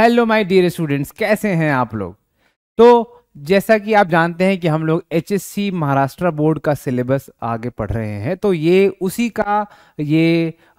Hello my dear students कैसे हैं आप लोग तो जैसा कि आप जानते हैं कि हम लोग एच महाराष्ट्र बोर्ड का सिलेबस आगे पढ़ रहे हैं तो ये उसी का ये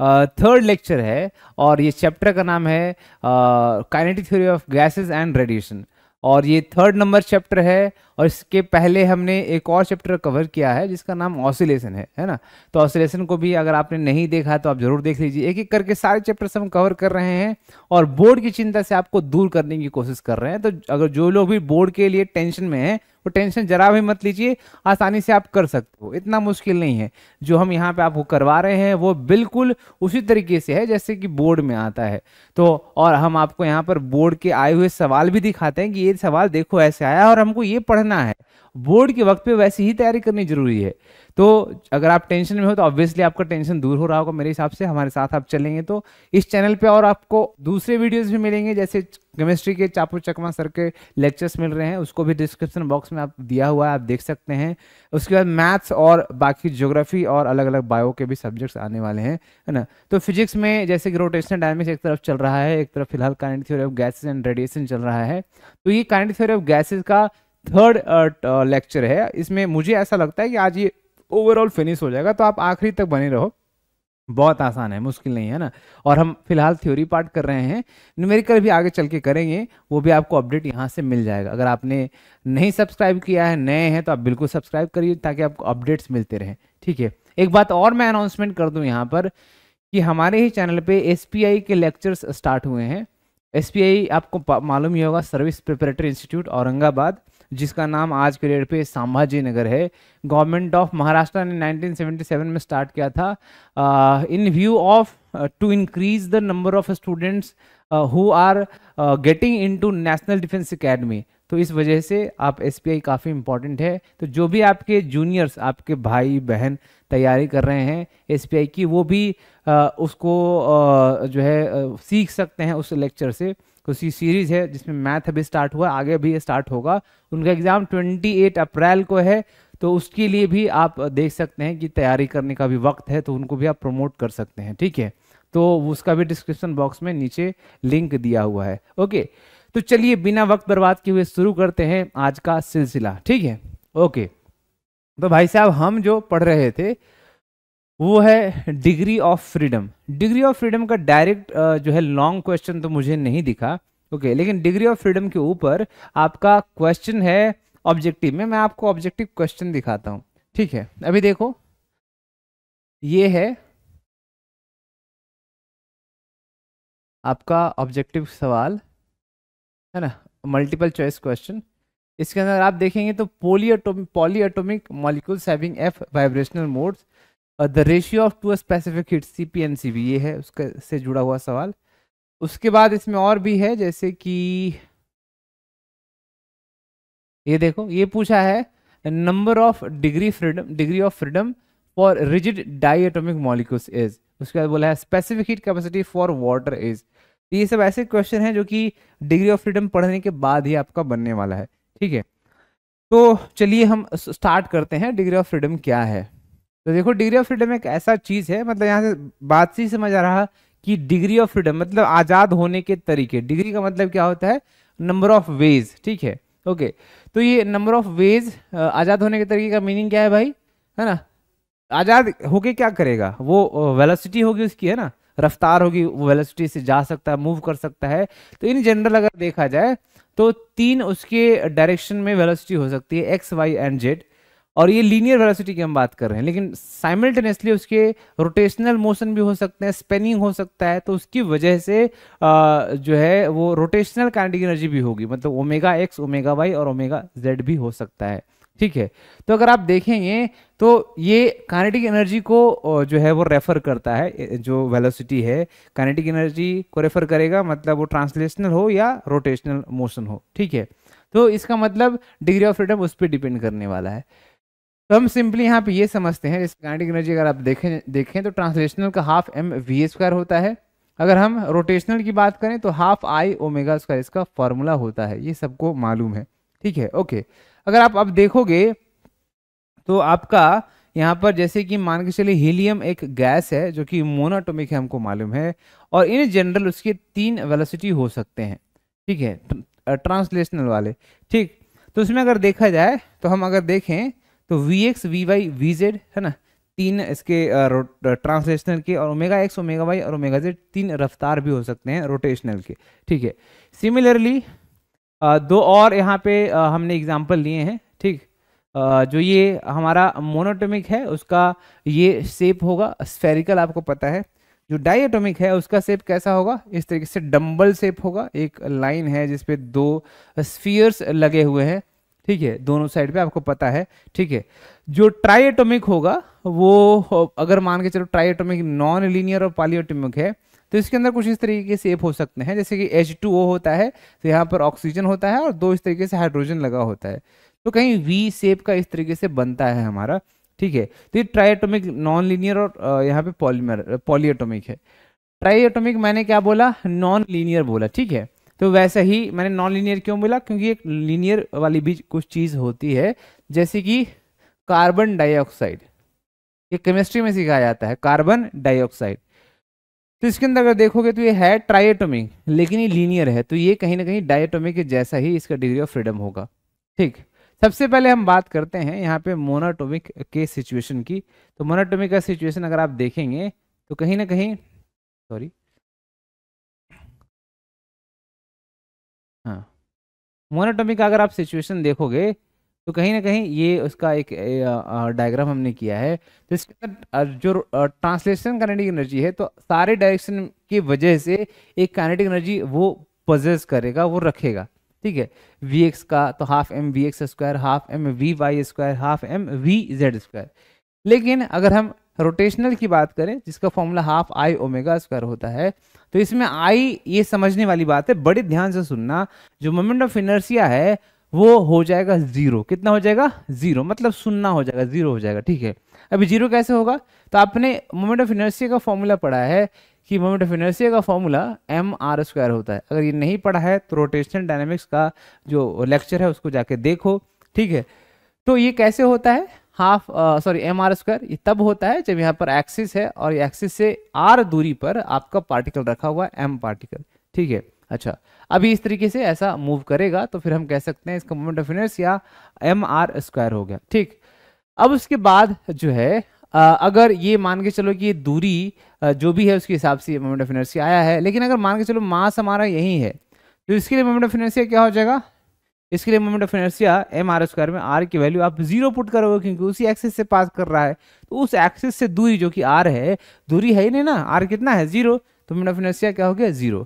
थर्ड लेक्चर है और ये चैप्टर का नाम है kinetic theory of gases and radiation और ये थर्ड नंबर चैप्टर है और इसके पहले हमने एक और चैप्टर कवर किया है जिसका नाम ऑसिलेशन है है ना तो ऑसिलेशन को भी अगर आपने नहीं देखा तो आप जरूर देख लीजिए एक एक करके सारे चैप्टर्स हम कवर कर रहे हैं और बोर्ड की चिंता से आपको दूर करने की कोशिश कर रहे हैं तो अगर जो लोग भी बोर्ड के लिए टेंशन में हैं वो टेंशन जरा भी मत लीजिए आसानी से आप कर सकते हो इतना मुश्किल नहीं है जो हम यहाँ पे आपको करवा रहे हैं वो बिल्कुल उसी तरीके से है जैसे कि बोर्ड में आता है तो और हम आपको यहाँ पर बोर्ड के आए हुए सवाल भी दिखाते हैं कि ये सवाल देखो ऐसे आया और हमको ये पढ़ना है बोर्ड के वक्त पे वैसे ही तैयारी करनी जरूरी है तो अगर आप टेंशन में हो तो ऑब्वियसली आपका टेंशन दूर हो रहा होगा मेरे हिसाब से हमारे साथ आप चलेंगे तो इस चैनल पे और आपको दूसरे वीडियोस भी मिलेंगे जैसे केमिस्ट्री के चापू चकमा सर के लेक्चर्स मिल रहे हैं उसको भी डिस्क्रिप्शन बॉक्स में आप दिया हुआ है आप देख सकते हैं उसके बाद मैथ्स और बाकी ज्योग्राफी और अलग अलग बायो के भी सब्जेक्ट्स आने वाले हैं है ना तो फिजिक्स में जैसे कि रोटेशनल डायनेमिक्स एक तरफ चल रहा है एक तरफ फिलहाल current theory of gases and radiation चल रहा है तो ये करंट थ्योरी ऑफ गैसेज का थर्ड लेक्चर है इसमें मुझे ऐसा लगता है कि आज ये ओवरऑल फिनिश हो जाएगा तो आप आखिरी तक बने रहो बहुत आसान है मुश्किल नहीं है ना और हम फिलहाल थ्योरी पार्ट कर रहे हैं न्यूमेरिकल भी आगे चल के करेंगे वो भी आपको अपडेट यहाँ से मिल जाएगा अगर आपने नहीं सब्सक्राइब किया है नए हैं तो आप बिल्कुल सब्सक्राइब करिए ताकि आपको अपडेट्स मिलते रहें ठीक है एक बात और मैं अनाउंसमेंट कर दूँ यहाँ पर कि हमारे ही चैनल पर एस के लेक्चर्स स्टार्ट हुए हैं एस आपको मालूम ही होगा सर्विस प्रिपरेटरी इंस्टीट्यूट औरंगाबाद जिसका नाम आज के डेट पे संभाजी नगर है गवर्नमेंट ऑफ महाराष्ट्र ने 1977 में स्टार्ट किया था in view of to increase the number of students who are getting into National Defence Academy तो इस वजह से आप एस काफ़ी इंपॉर्टेंट है तो जो भी आपके जूनियर्स आपके भाई बहन तैयारी कर रहे हैं एस की वो भी आ, uh, उसको आ, uh, जो है आ, uh, सीख सकते हैं उस लेक्चर से कुछ तो सीरीज है जिसमें मैथ अभी स्टार्ट हुआ आगे भी स्टार्ट होगा उनका एग्जाम 28 अप्रैल को है तो उसके लिए भी आप देख सकते हैं कि तैयारी करने का भी वक्त है तो उनको भी आप प्रमोट कर सकते हैं ठीक है तो उसका भी डिस्क्रिप्शन बॉक्स में नीचे लिंक दिया हुआ है ओके तो चलिए बिना वक्त बर्बाद किए हुए शुरू करते हैं आज का सिलसिला ठीक है ओके तो भाई साहब हम जो पढ़ रहे थे वो है degree of freedom degree of freedom का डायरेक्ट जो है लॉन्ग क्वेश्चन तो मुझे नहीं दिखा ओके okay, लेकिन डिग्री ऑफ फ्रीडम के ऊपर आपका क्वेश्चन है ऑब्जेक्टिव में मैं आपको ऑब्जेक्टिव क्वेश्चन दिखाता हूं ठीक है अभी देखो ये है आपका ऑब्जेक्टिव सवाल है ना मल्टीपल चॉइस क्वेश्चन इसके अंदर आप देखेंगे तो polyatomic molecules having F vibrational modes the ratio of two specific heat C P and C V ये है उसके से जुड़ा हुआ सवाल उसके बाद इसमें और भी है जैसे कि ये देखो ये पूछा है number of degree freedom degree of freedom for rigid diatomic molecules is उसके बाद बोला है specific heat capacity for water is ये सब ऐसे क्वेश्चन हैं जो कि डिग्री ऑफ फ्रीडम पढ़ने के बाद ही आपका बनने वाला है ठीक है तो चलिए हम स्टार्ट करते हैं डिग्री ऑफ फ्रीडम क्या है तो देखो डिग्री ऑफ फ्रीडम एक ऐसा चीज़ है मतलब यहाँ से बात से समझ आ रहा कि डिग्री ऑफ फ्रीडम मतलब आज़ाद होने के तरीके डिग्री का मतलब क्या होता है नंबर ऑफ वेज ठीक है ओके तो ये नंबर ऑफ वेज आज़ाद होने के तरीके का मीनिंग क्या है भाई है ना आज़ाद होके क्या करेगा वो वेलोसिटी होगी उसकी है ना रफ्तार होगी वो वेलोसिटी से जा सकता है मूव कर सकता है तो इन जनरल अगर देखा जाए तो तीन उसके डायरेक्शन में वेलोसिटी हो सकती है एक्स वाई एंड जेड और ये लीनियर वेलोसिटी की हम बात कर रहे हैं लेकिन साइमल्टेनियसली उसके रोटेशनल मोशन भी हो सकते हैं स्पेनिंग हो सकता है तो उसकी वजह से आ, जो है वो रोटेशनल काइनेटिक एनर्जी भी होगी मतलब ओमेगा एक्स ओमेगा वाई और ओमेगा जेड भी हो सकता है ठीक है तो अगर आप देखेंगे तो ये काइनेटिक एनर्जी को जो है वो रेफर करता है जो वेलोसिटी है काइनेटिक एनर्जी को रेफर करेगा मतलब वो ट्रांसलेशनल हो या रोटेशनल मोशन हो ठीक है तो इसका मतलब डिग्री ऑफ फ्रीडम उस पर डिपेंड करने वाला है तो हम सिंपली यहाँ पे ये समझते हैं जैसे काइनेटिक एनर्जी अगर आप देखें देखें तो ट्रांसलेशनल का हाफ एम वी स्क्वायर होता है अगर हम रोटेशनल की बात करें तो हाफ आई ओमेगा स्क्वायर इसका फॉर्मूला होता है ये सबको मालूम है ठीक है ओके अगर आप अब देखोगे तो आपका यहाँ पर जैसे कि मान के चलिए हीलियम एक गैस है जो कि मोनाटोमिक है हमको मालूम है और इन जनरल उसके तीन वेलोसिटी हो सकते हैं ठीक है ट्रांसलेशनल वाले ठीक तो उसमें अगर देखा जाए तो हम अगर देखें तो V X V Y V Z है ना तीन इसके ट्रांसलेशनल के और ओमेगा एक्स ओमेगा वाई और ओमेगा जेड तीन रफ्तार भी हो सकते हैं रोटेशनल के ठीक है सिमिलरली दो और यहाँ पे हमने एग्जाम्पल लिए हैं ठीक जो ये हमारा मोनोटोमिक है उसका ये शेप होगा स्फेरिकल आपको पता है जो डाइएटोमिक है उसका शेप कैसा होगा इस तरीके से डम्बल शेप होगा एक लाइन है जिसपे दो स्फीयर्स लगे हुए हैं ठीक है दोनों साइड पे आपको पता है ठीक है जो ट्राई होगा वो अगर मान के चलो ट्राई नॉन लीनियर और पालियोटोमिक है तो इसके अंदर कुछ इस तरीके से शेप हो सकते हैं जैसे कि H2O होता है तो यहाँ पर ऑक्सीजन होता है और दो इस तरीके से हाइड्रोजन लगा होता है तो कहीं वी सेप का इस तरीके से बनता है हमारा ठीक है तो ये ट्राईटोमिक नॉन लीनियर और यहाँ पे पॉलीमर पॉलीएटोमिक है ट्राईटोमिक मैंने क्या बोला नॉन लीनियर बोला ठीक है तो वैसे ही मैंने नॉन लीनियर क्यों बोला क्योंकि एक लीनियर वाली भी कुछ चीज़ होती है जैसे कि कार्बन डाइऑक्साइड ये केमिस्ट्री में सिखाया जाता है कार्बन डाइऑक्साइड तो इसके अंदर अगर देखोगे तो ये है ट्राइटोमिक लेकिन ये लीनियर है तो ये कहीं ना कहीं डायटोमिक जैसा ही इसका डिग्री ऑफ फ्रीडम होगा ठीक सबसे पहले हम बात करते हैं यहाँ पे मोनाटोमिक के सिचुएशन की तो मोनाटोमिक का सिचुएशन अगर आप देखेंगे तो कहीं ना कहीं सॉरी हाँ मोनाटोमी का अगर आप सिचुएशन देखोगे तो कहीं ना कहीं ये उसका एक डायग्राम हमने किया है तो इसके अंदर जो ट्रांसलेशन कैनेटिक एनर्जी है तो सारे डायरेक्शन की वजह से एक कैनेटिक एनर्जी वो पजेस करेगा वो रखेगा ठीक है वी एक्स का तो half M V X square half M V Y square half M V Z square लेकिन अगर हम रोटेशनल की बात करें जिसका formula half I omega square होता है तो इसमें आई ये समझने वाली बात है बड़े ध्यान से सुनना जो मोमेंट ऑफ इनर्सिया है वो हो जाएगा जीरो कितना हो जाएगा जीरो मतलब सुनना हो जाएगा जीरो हो जाएगा ठीक है अभी जीरो कैसे होगा तो आपने मोमेंट ऑफ इनर्सिया का फॉर्मूला पढ़ा है कि मोमेंट ऑफ इनर्सिया का फॉर्मूला एम आर स्क्वायर होता है अगर ये नहीं पढ़ा है तो रोटेशनल डायनेमिक्स का जो लेक्चर है उसको जाके देखो ठीक है तो ये कैसे होता है half sorry M R square ये तब होता है जब यहाँ पर एक्सिस है और एक्सिस से आर दूरी पर आपका पार्टिकल रखा हुआ है एम पार्टिकल ठीक है अच्छा अभी इस तरीके से ऐसा मूव करेगा तो फिर हम कह सकते हैं इसका moment of inertia M R square हो गया ठीक अब उसके बाद जो है आ, अगर ये मान के चलो कि ये दूरी आ, जो भी है उसके हिसाब से मोमेंट ऑफ इनर्सिया आया है लेकिन अगर मान के चलो मास हमारा यही है तो इसके लिए मोमेंट ऑफ इनर्सिया क्या हो जाएगा इसके लिए moment of inertia M R square में आर की वैल्यू आप जीरो पुट करोगे क्योंकि उसी एक्सिस से पास कर रहा है तो उस एक्सिस से दूरी जो कि आर है दूरी है ही नहीं ना आर कितना है जीरो तो मोमेंट ऑफ इनर्सिया क्या हो गया जीरो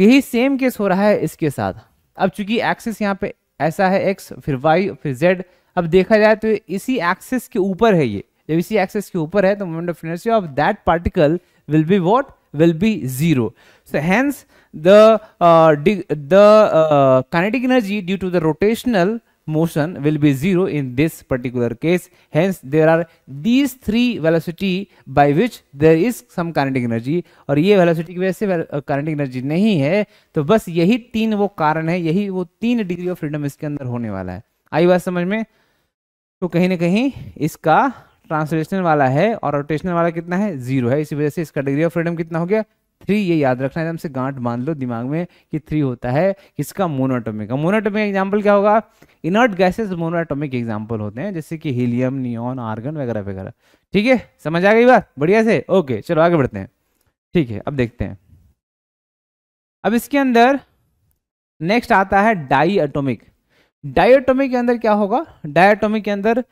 यही सेम केस हो रहा है इसके साथ अब चूंकि एक्सिस यहाँ पे ऐसा है एक्स फिर वाई फिर जेड अब देखा जाए तो इसी एक्सिस के ऊपर है ये जब इसी एक्सिस के ऊपर है तो moment of inertia of that particle will be what will be zero so hence the uh, the uh, kinetic energy due to the rotational motion will be zero in this particular case hence there are these three velocity by which there is some kinetic energy aur ye velocity ki wajah se kinetic energy nahi hai to bas yahi teen wo karan hai yahi wo teen degree of freedom iske andar hone wala hai aayi baat samajh mein to kahin na kahin iska translational वाला है और rotational वाला कितना है zero है इसी वजह से इसका डिग्री ऑफ फ्रीडम कितना हो गया थ्री ये याद रखना एकदम से गांठ बांध लो दिमाग में कि थ्री होता है किसका मोनोटोमिक मोनोटोमिक एग्जाम्पल क्या होगा इनर्ट गैसेज मोनोटोमिक एग्जाम्पल होते हैं जैसे कि हीलियम नियॉन आर्गन वगैरह वगैरह ठीक है समझ आ गई बात बढ़िया से ओके चलो आगे बढ़ते हैं ठीक है अब देखते हैं अब इसके अंदर नेक्स्ट आता है डाई एटोमिक के अंदर क्या होगा डायटोमिक के अंदर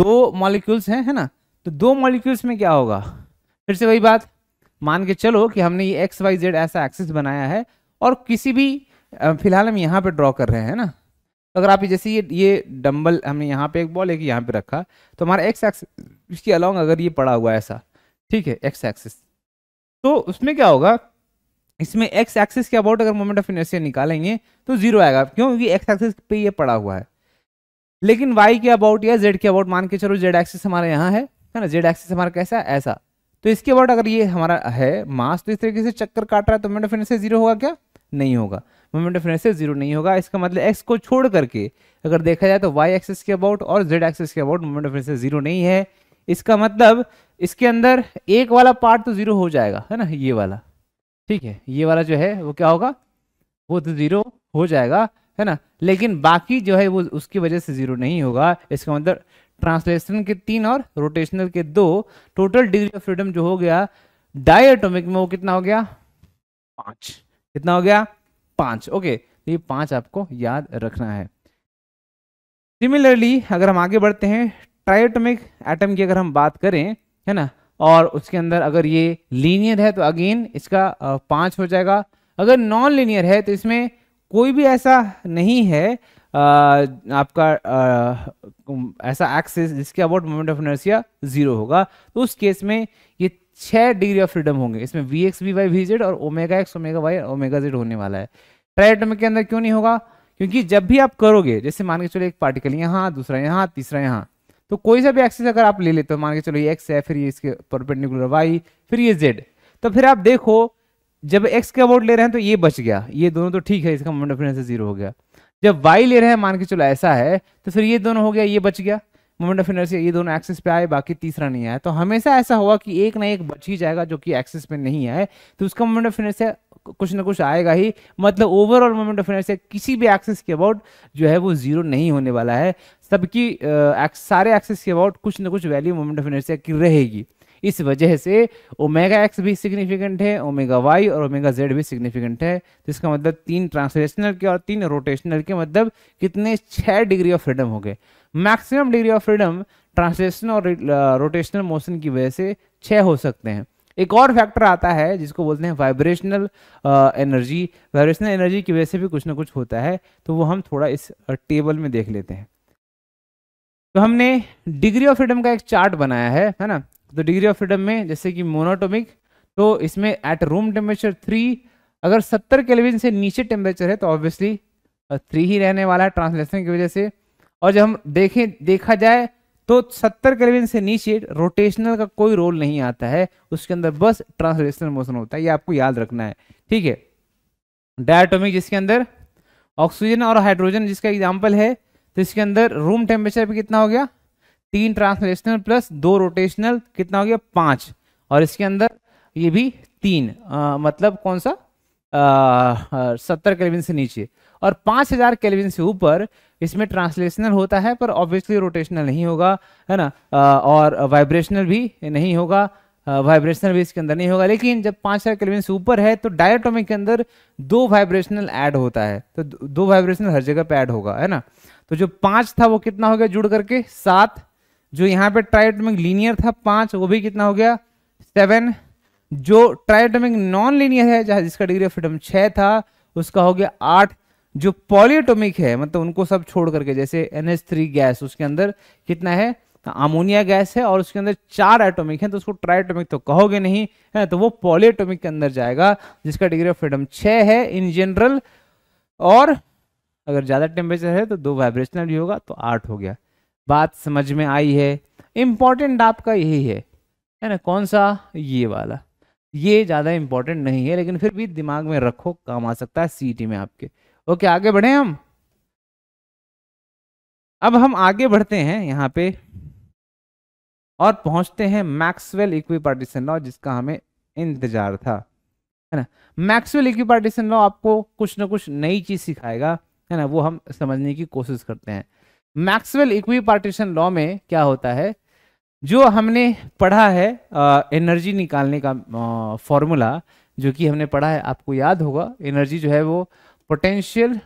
दो मॉलिक्यूल्स हैं है ना तो दो मॉलिक्यूल्स में क्या होगा फिर से वही बात मान के चलो कि हमने ये एक्स वाई जेड ऐसा एक्सिस बनाया है और किसी भी फिलहाल हम यहाँ पे ड्रॉ कर रहे हैं ना अगर आप जैसे ये ये डम्बल हमने यहाँ पे एक बॉल एक यहाँ पे रखा तो हमारा एक्स एक्सिस इसके अलॉन्ग अगर ये पड़ा हुआ है ऐसा ठीक है एक्स एक्सिस तो उसमें क्या होगा इसमें एक्स एक्सिस के अबाउट अगर मोमेंट ऑफ इनर्शिया निकालेंगे तो जीरो आएगा क्योंकि एक्स एक्सिस पे ये पड़ा हुआ है लेकिन वाई के अबाउट या जेड के अबाउट मान के चलो जेड एक्सिस हमारा यहाँ है है ना जेड एक्सिस हमारा कैसा ऐसा तो इसके बाद अगर ये हमारा है मास तो इस तरीके से चक्कर काट रहा है तो मोमेंट ऑफ इनर्शिया जीरो होगा क्या नहीं होगा मोमेंट ऑफ इनर्शिया जीरो नहीं होगा इसका मतलब एक्स को छोड़ करके अगर देखा जाए तो वाई एक्सिस के अबाउट और जेड एक्सिस के about moment of inertia zero नहीं है इसका मतलब इसके अंदर एक वाला पार्ट तो जीरो हो जाएगा है ना ये वाला ठीक है ये वाला जो है वो क्या होगा वो तो जीरो हो जाएगा है ना लेकिन बाकी जो है वो उसकी वजह से जीरो नहीं होगा इसका मतलब ट्रांसलेशन के तीन और रोटेशनल के दो टोटल डिग्री ऑफ फ्रीडम जो हो गया डायटोमिक में वो कितना हो गया पांच कितना हो गया पांच ओके तो ये पांच आपको याद रखना है सिमिलरली अगर हम आगे बढ़ते हैं ट्राइटोमिक एटम की अगर हम बात करें है ना और उसके अंदर अगर ये लीनियर है तो अगेन इसका पांच हो जाएगा अगर नॉन लीनियर है तो इसमें कोई भी ऐसा नहीं है आ, आपका ऐसा एक्सिस जिसके about moment of inertia zero होगा तो उस केस में ये छह डिग्री ऑफ फ्रीडम होंगे इसमें V X V Y V Z और omega X omega Y omega Z होने वाला है ट्राइटोमिक के अंदर क्यों नहीं होगा क्योंकि जब भी आप करोगे जैसे मान के चलो एक पार्टिकल यहाँ दूसरा यहाँ तीसरा यहाँ तो कोई सा भी एक्सिस अगर आप ले लेते हो मान के चलो ये एक्स है फिर ये इसके परपेंडिकुलर वाई फिर ये जेड तो फिर आप देखो जब एक्स के अबाउट ले रहे हैं तो ये बच गया ये दोनों तो ठीक है इसका मोमेंट ऑफ इनर्सिया जीरो हो गया जब वाई ले रहे हैं मान के चलो ऐसा है तो फिर ये दोनों हो गया ये बच गया मोमेंट ऑफ इनर्सिया ये दोनों एक्सिस पे आए बाकी तीसरा नहीं आया तो हमेशा ऐसा होगा कि एक ना एक बच ही जाएगा जो कि एक्सिस पे नहीं आए तो उसका मोमेंट ऑफ इनर्सिया कुछ ना कुछ आएगा ही मतलब ओवरऑल मोमेंट ऑफ इनर्सिया किसी भी एक्सिस के अबाउट जो है वो जीरो नहीं होने वाला है सबकी सारे एक्सिस के अबाउट कुछ ना कुछ वैल्यू मोमेंट ऑफ इनर्सिया की रहेगी इस वजह से ओमेगा एक्स भी सिग्निफिकेंट है ओमेगा वाई और ओमेगा जेड भी सिग्निफिकेंट है तो इसका मतलब तीन ट्रांसलेशनल के और तीन रोटेशनल के मतलब कितने छः डिग्री ऑफ फ्रीडम हो गए maximum degree of freedom translational और रोटेशनल मोशन की वजह से छः हो सकते हैं एक और फैक्टर आता है जिसको बोलते हैं वाइब्रेशनल एनर्जी वाइब्रेशनल एनर्जी की वजह से भी कुछ ना कुछ होता है तो वो हम थोड़ा इस टेबल में देख लेते हैं तो हमने डिग्री ऑफ फ्रीडम का एक चार्ट बनाया है है ना तो डिग्री ऑफ फ्रीडम में जैसे कि मोनोटोमिक तो इसमें एट रूम टेम्परेचर थ्री अगर सत्तर केल्विन से नीचे टेम्परेचर है तो ऑब्वियसली थ्री ही रहने वाला है ट्रांसलेशन की वजह से और जब हम देखें देखा जाए तो सत्तर केल्विन से नीचे रोटेशनल का कोई रोल नहीं आता है उसके अंदर बस ट्रांसलेशनल मोशन होता है ये आपको याद रखना है ठीक है डायटोमिक जिसके अंदर ऑक्सीजन और हाइड्रोजन जिसका एग्जाम्पल है तो इसके अंदर रूम टेम्परेचर पर कितना हो गया तीन ट्रांसलेशनल प्लस दो रोटेशनल कितना हो गया पांच और इसके अंदर ये भी तीन आ, मतलब कौन सा सत्तर केल्विन से नीचे और पांच हजार केल्विन से ऊपर इसमें ट्रांसलेशनल होता है पर ऑब्वियसली रोटेशनल नहीं होगा है ना आ, और वाइब्रेशनल भी नहीं होगा वाइब्रेशनल भी इसके अंदर नहीं होगा लेकिन जब पाँच हजार केल्विन से ऊपर है तो डायटोमिक के अंदर दो वाइब्रेशनल ऐड होता है तो दो वाइब्रेशनल हर जगह पे ऐड होगा है ना तो जो पांच था वो कितना हो गया जुड़ करके सात जो यहाँ पे ट्राइटमिक लीनियर था पांच वो भी कितना हो गया सेवन जो ट्राइटमिक नॉन लीनियर है जिसका डिग्री ऑफ फ्रीडम छह था उसका हो गया आठ जो पॉलियोटोमिक है मतलब उनको सब छोड़ करके जैसे एन गैस उसके अंदर कितना है अमोनिया तो गैस है और उसके अंदर चार एटॉमिक है तो उसको ट्राइटोमिक तो कहोगे नहीं है तो वो पॉलियोटोमिक के अंदर जाएगा जिसका डिग्री ऑफ फ्रीडम छ है इन जनरल और अगर ज़्यादा टेम्परेचर है तो दो वाइब्रेशनल भी होगा तो आठ हो गया बात समझ में आई है इम्पॉर्टेंट आपका यही है है ना कौन सा ये वाला ये ज़्यादा इम्पॉर्टेंट नहीं है लेकिन फिर भी दिमाग में रखो काम आ सकता है सी में आपके ओके आगे बढ़े हम अब हम आगे बढ़ते हैं यहाँ पे और पहुंचते हैं मैक्सवेल इक्वी पार्टीशन लॉ जिसका हमें इंतजार था है ना मैक्सवेल इक्वी पार्टीशन लॉ आपको कुछ ना कुछ नई चीज सिखाएगा है ना वो हम समझने की कोशिश करते हैं मैक्सवेल इक्वी पार्टीशन लॉ में क्या होता है जो हमने पढ़ा है आ, एनर्जी निकालने का फॉर्मूला जो कि हमने पढ़ा है आपको याद होगा एनर्जी जो है वो पोटेंशियल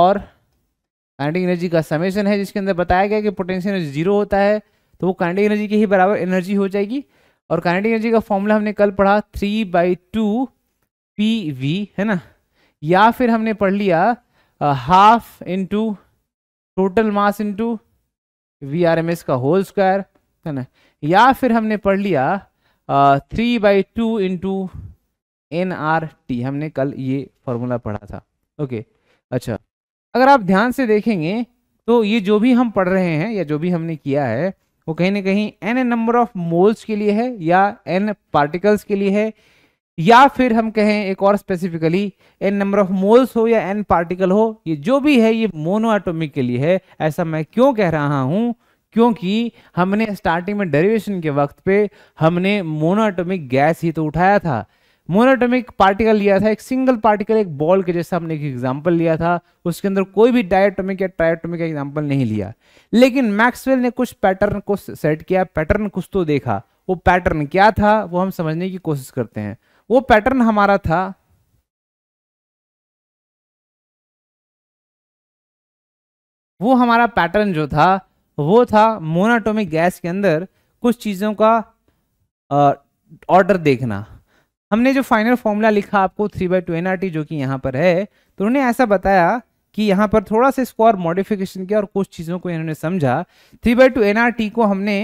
और काइनेटिक एनर्जी का समेशन है जिसके अंदर बताया गया कि पोटेंशियल एनर्जी जीरो होता है तो वो काइनेटिक एनर्जी के ही बराबर एनर्जी हो जाएगी और काइनेटिक एनर्जी का फॉर्मूला हमने कल पढ़ा three by two P V है ना या फिर हमने पढ़ लिया half into total mass into V R M S का होल स्क्वायर है ना या फिर हमने पढ़ लिया three by two into N R T हमने कल ये फॉर्मूला पढ़ा था ओके अच्छा अगर आप ध्यान से देखेंगे तो ये जो भी हम पढ़ रहे हैं या जो भी हमने किया है वो कहीं ना कहीं एन नंबर ऑफ मोल्स के लिए है या एन पार्टिकल्स के लिए है या फिर हम कहें एक और specifically N number of moles हो या एन पार्टिकल हो ये जो भी है ये मोनो एटोमिक के लिए है ऐसा मैं क्यों कह रहा हूं क्योंकि हमने स्टार्टिंग में डेरिवेशन के वक्त पे हमने मोनोएटोमिक गैस ही तो उठाया था मोनोएटोमिक पार्टिकल लिया था एक सिंगल पार्टिकल एक बॉल के जैसे हमने एक एग्जांपल लिया था उसके अंदर कोई भी डायटोमिक या ट्राइटोमिक एग्जांपल नहीं लिया लेकिन मैक्सवेल ने कुछ पैटर्न को सेट किया पैटर्न कुछ तो देखा वो पैटर्न क्या था वो हम समझने की कोशिश करते हैं वो पैटर्न हमारा था वो हमारा पैटर्न जो था वो था मोनाटोमिक गैस के अंदर कुछ चीज़ों का ऑर्डर देखना हमने जो फाइनल फॉर्मूला लिखा आपको three by two N R T जो कि यहाँ पर है तो उन्होंने ऐसा बताया कि यहाँ पर थोड़ा सा इसको और मॉडिफिकेशन किया और कुछ चीज़ों को इन्होंने समझा three by two N R T को हमने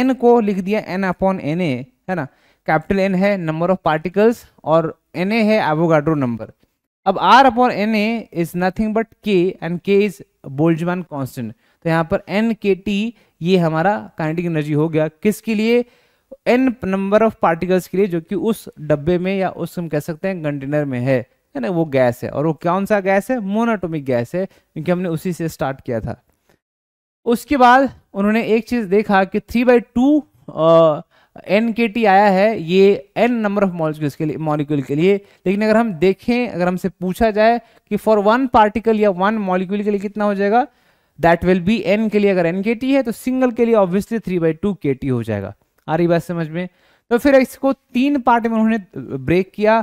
एन को लिख दिया एन अपॉन एन ए है ना कैपिटल एन है नंबर ऑफ पार्टिकल्स और एन ए है एवोगाड्रो नंबर अब R upon N A is nothing but K and K is Boltzmann constant तो यहाँ पर एन के टी ये हमारा काइनेटिक एनर्जी हो गया किसके लिए एन नंबर ऑफ पार्टिकल्स के लिए जो कि उस डब्बे में या उस हम कह सकते हैं कंटेनर में है है ना वो गैस है और वो कौन सा गैस है मोनाटोमिक गैस है क्योंकि हमने उसी से स्टार्ट किया था उसके बाद उन्होंने एक चीज देखा कि three by two N K T आया है ये एन नंबर ऑफ मॉलिक्यूल्स के लिए मॉलिक्यूल के लिए लेकिन अगर हम देखें अगर हमसे पूछा जाए कि फॉर वन पार्टिकल या वन मॉलिक्यूल के लिए कितना हो जाएगा दैट विल बी एन के लिए अगर एन के टी है तो सिंगल के लिए obviously three by two K T हो जाएगा आ रही बात समझ में तो फिर इसको तीन पार्ट में उन्होंने ब्रेक किया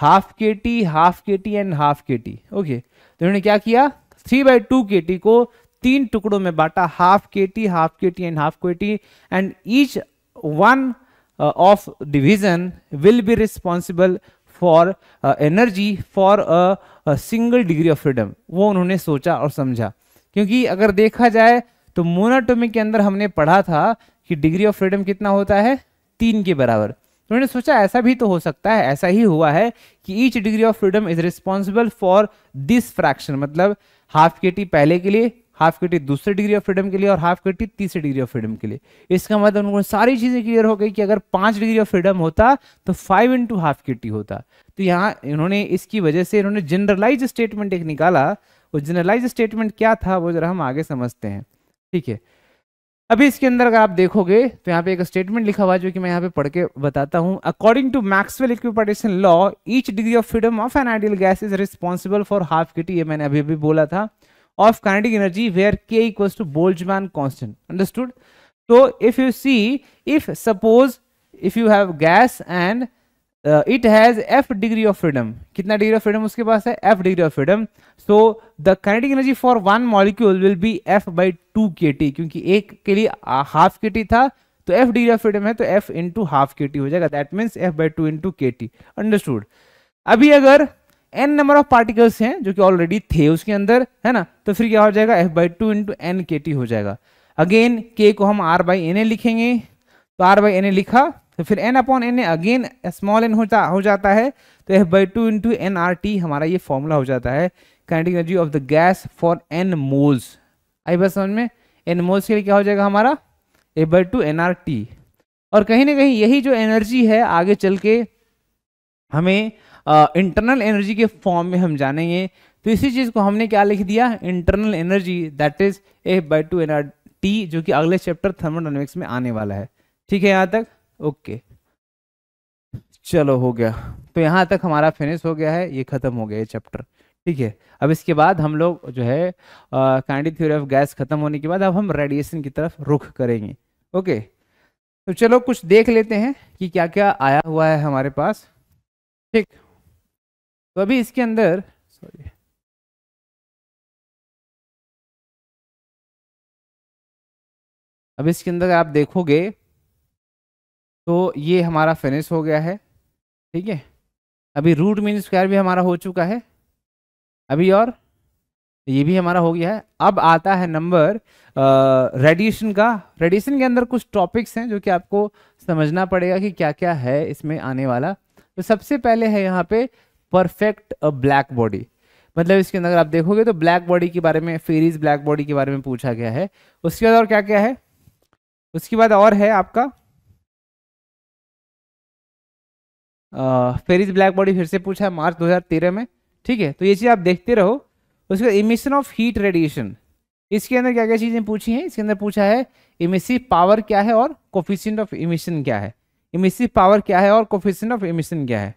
half K T half K T and half K T okay तो उन्होंने क्या किया three by two K T को तीन टुकड़ों में बांटा half K T half K T and half K T and each one uh, of division will be responsible for uh, energy for a, a single degree of freedom वो उन्होंने सोचा और समझा क्योंकि अगर देखा जाए तो मोनाटोमिक के अंदर हमने पढ़ा था कि डिग्री ऑफ फ्रीडम कितना होता है तीन के बराबर उन्होंने सोचा ऐसा भी तो हो सकता है ऐसा ही हुआ है कि each degree of freedom is responsible for this fraction मतलब हाफ के टी पहले के लिए हाफ के टी दूसरे डिग्री ऑफ फ्रीडम के लिए और हाफ के टी तीसरे डिग्री ऑफ फ्रीडम के लिए इसका मतलब उनको सारी चीजें क्लियर हो गई कि अगर पांच डिग्री ऑफ फ्रीडम होता तो five into half K T होता तो यहाँ इन्होंने इसकी वजह से इन्होंने जनरलाइज स्टेटमेंट एक निकाला वो जनरलाइज स्टेटमेंट क्या था वो जरा हम आगे समझते हैं ठीक है अभी इसके अंदर अगर आप देखोगे तो यहाँ पे एक स्टेटमेंट लिखा हुआ जो कि मैं यहाँ पे पढ़ के बताता हूँ according to Maxwell equipartition law each degree of freedom of an ideal gas is responsible for half K T ये मैंने अभी अभी बोला था of kinetic energy where k equals to Boltzmann constant. Understood? So if you see, if suppose if you have gas and it has F degree of freedom कितना degree of freedom उसके पास है F degree of freedom so the kinetic energy for one molecule will be F by two K T क्योंकि एक के लिए half K T था तो एफ डिग्री ऑफ फ्रीडम है तो F into half K T हो जाएगा that means F by two into K T understood अभी अगर एन नंबर ऑफ पार्टिकल्स हैं जो कि ऑलरेडी थे उसके अंदर है ना तो फिर क्या हो जाएगा F by two into N K T हो जाएगा अगेन के को हम आर बाई एन ए लिखेंगे तो आर बाई एन ए लिखा तो फिर N upon N A again small N होता हो जाता है तो F by two into N R T हमारा ये फॉर्मूला हो जाता है kinetic energy of the gas for N moles आई बस समझ में एन मोल्स के लिए क्या हो जाएगा हमारा F by two N R T और कहीं ना कहीं यही जो एनर्जी है आगे चल के हमें इंटरनल एनर्जी के फॉर्म में हम जानेंगे तो इसी चीज़ को हमने क्या लिख दिया internal energy that is A by two N R T जो कि अगले चैप्टर थर्मोडाइनमिक्स में आने वाला है ठीक है यहाँ तक ओके चलो हो गया तो यहाँ तक हमारा फिनिश हो गया है ये खत्म हो गया ये चैप्टर ठीक है अब इसके बाद हम लोग जो है कैंडी थ्योरी ऑफ गैस खत्म होने के बाद अब हम रेडिएशन की तरफ रुख करेंगे ओके तो चलो कुछ देख लेते हैं कि क्या क्या आया हुआ है हमारे पास ठीक तो अभी इसके अंदर सॉरी अब इसके अंदर आप देखोगे तो ये हमारा फिनिश हो गया है ठीक है अभी रूट मीन स्क्वायर भी हमारा हो चुका है अभी और ये भी हमारा हो गया है अब आता है नंबर रेडिएशन का रेडिएशन के अंदर कुछ टॉपिक्स हैं जो कि आपको समझना पड़ेगा कि क्या क्या है इसमें आने वाला तो सबसे पहले है यहाँ पे परफेक्ट अ ब्लैक बॉडी मतलब इसके अंदर आप देखोगे तो ब्लैक बॉडी के बारे में फेरीज ब्लैक बॉडी के बारे में पूछा गया है उसके बाद और क्या क्या है उसके बाद और है आपका फेरीज ब्लैक बॉडी फिर से पूछा है मार्च 2013 में ठीक है तो ये चीज़ आप देखते रहो उसके बाद इमिशन ऑफ हीट रेडिएशन इसके अंदर क्या क्या चीज़ें पूछी हैं इसके अंदर पूछा है इमिसिव पावर क्या है और कोफिशियंट ऑफ इमिशन क्या है इमिसिव पावर क्या है और कोफिशियंट ऑफ इमिशन क्या है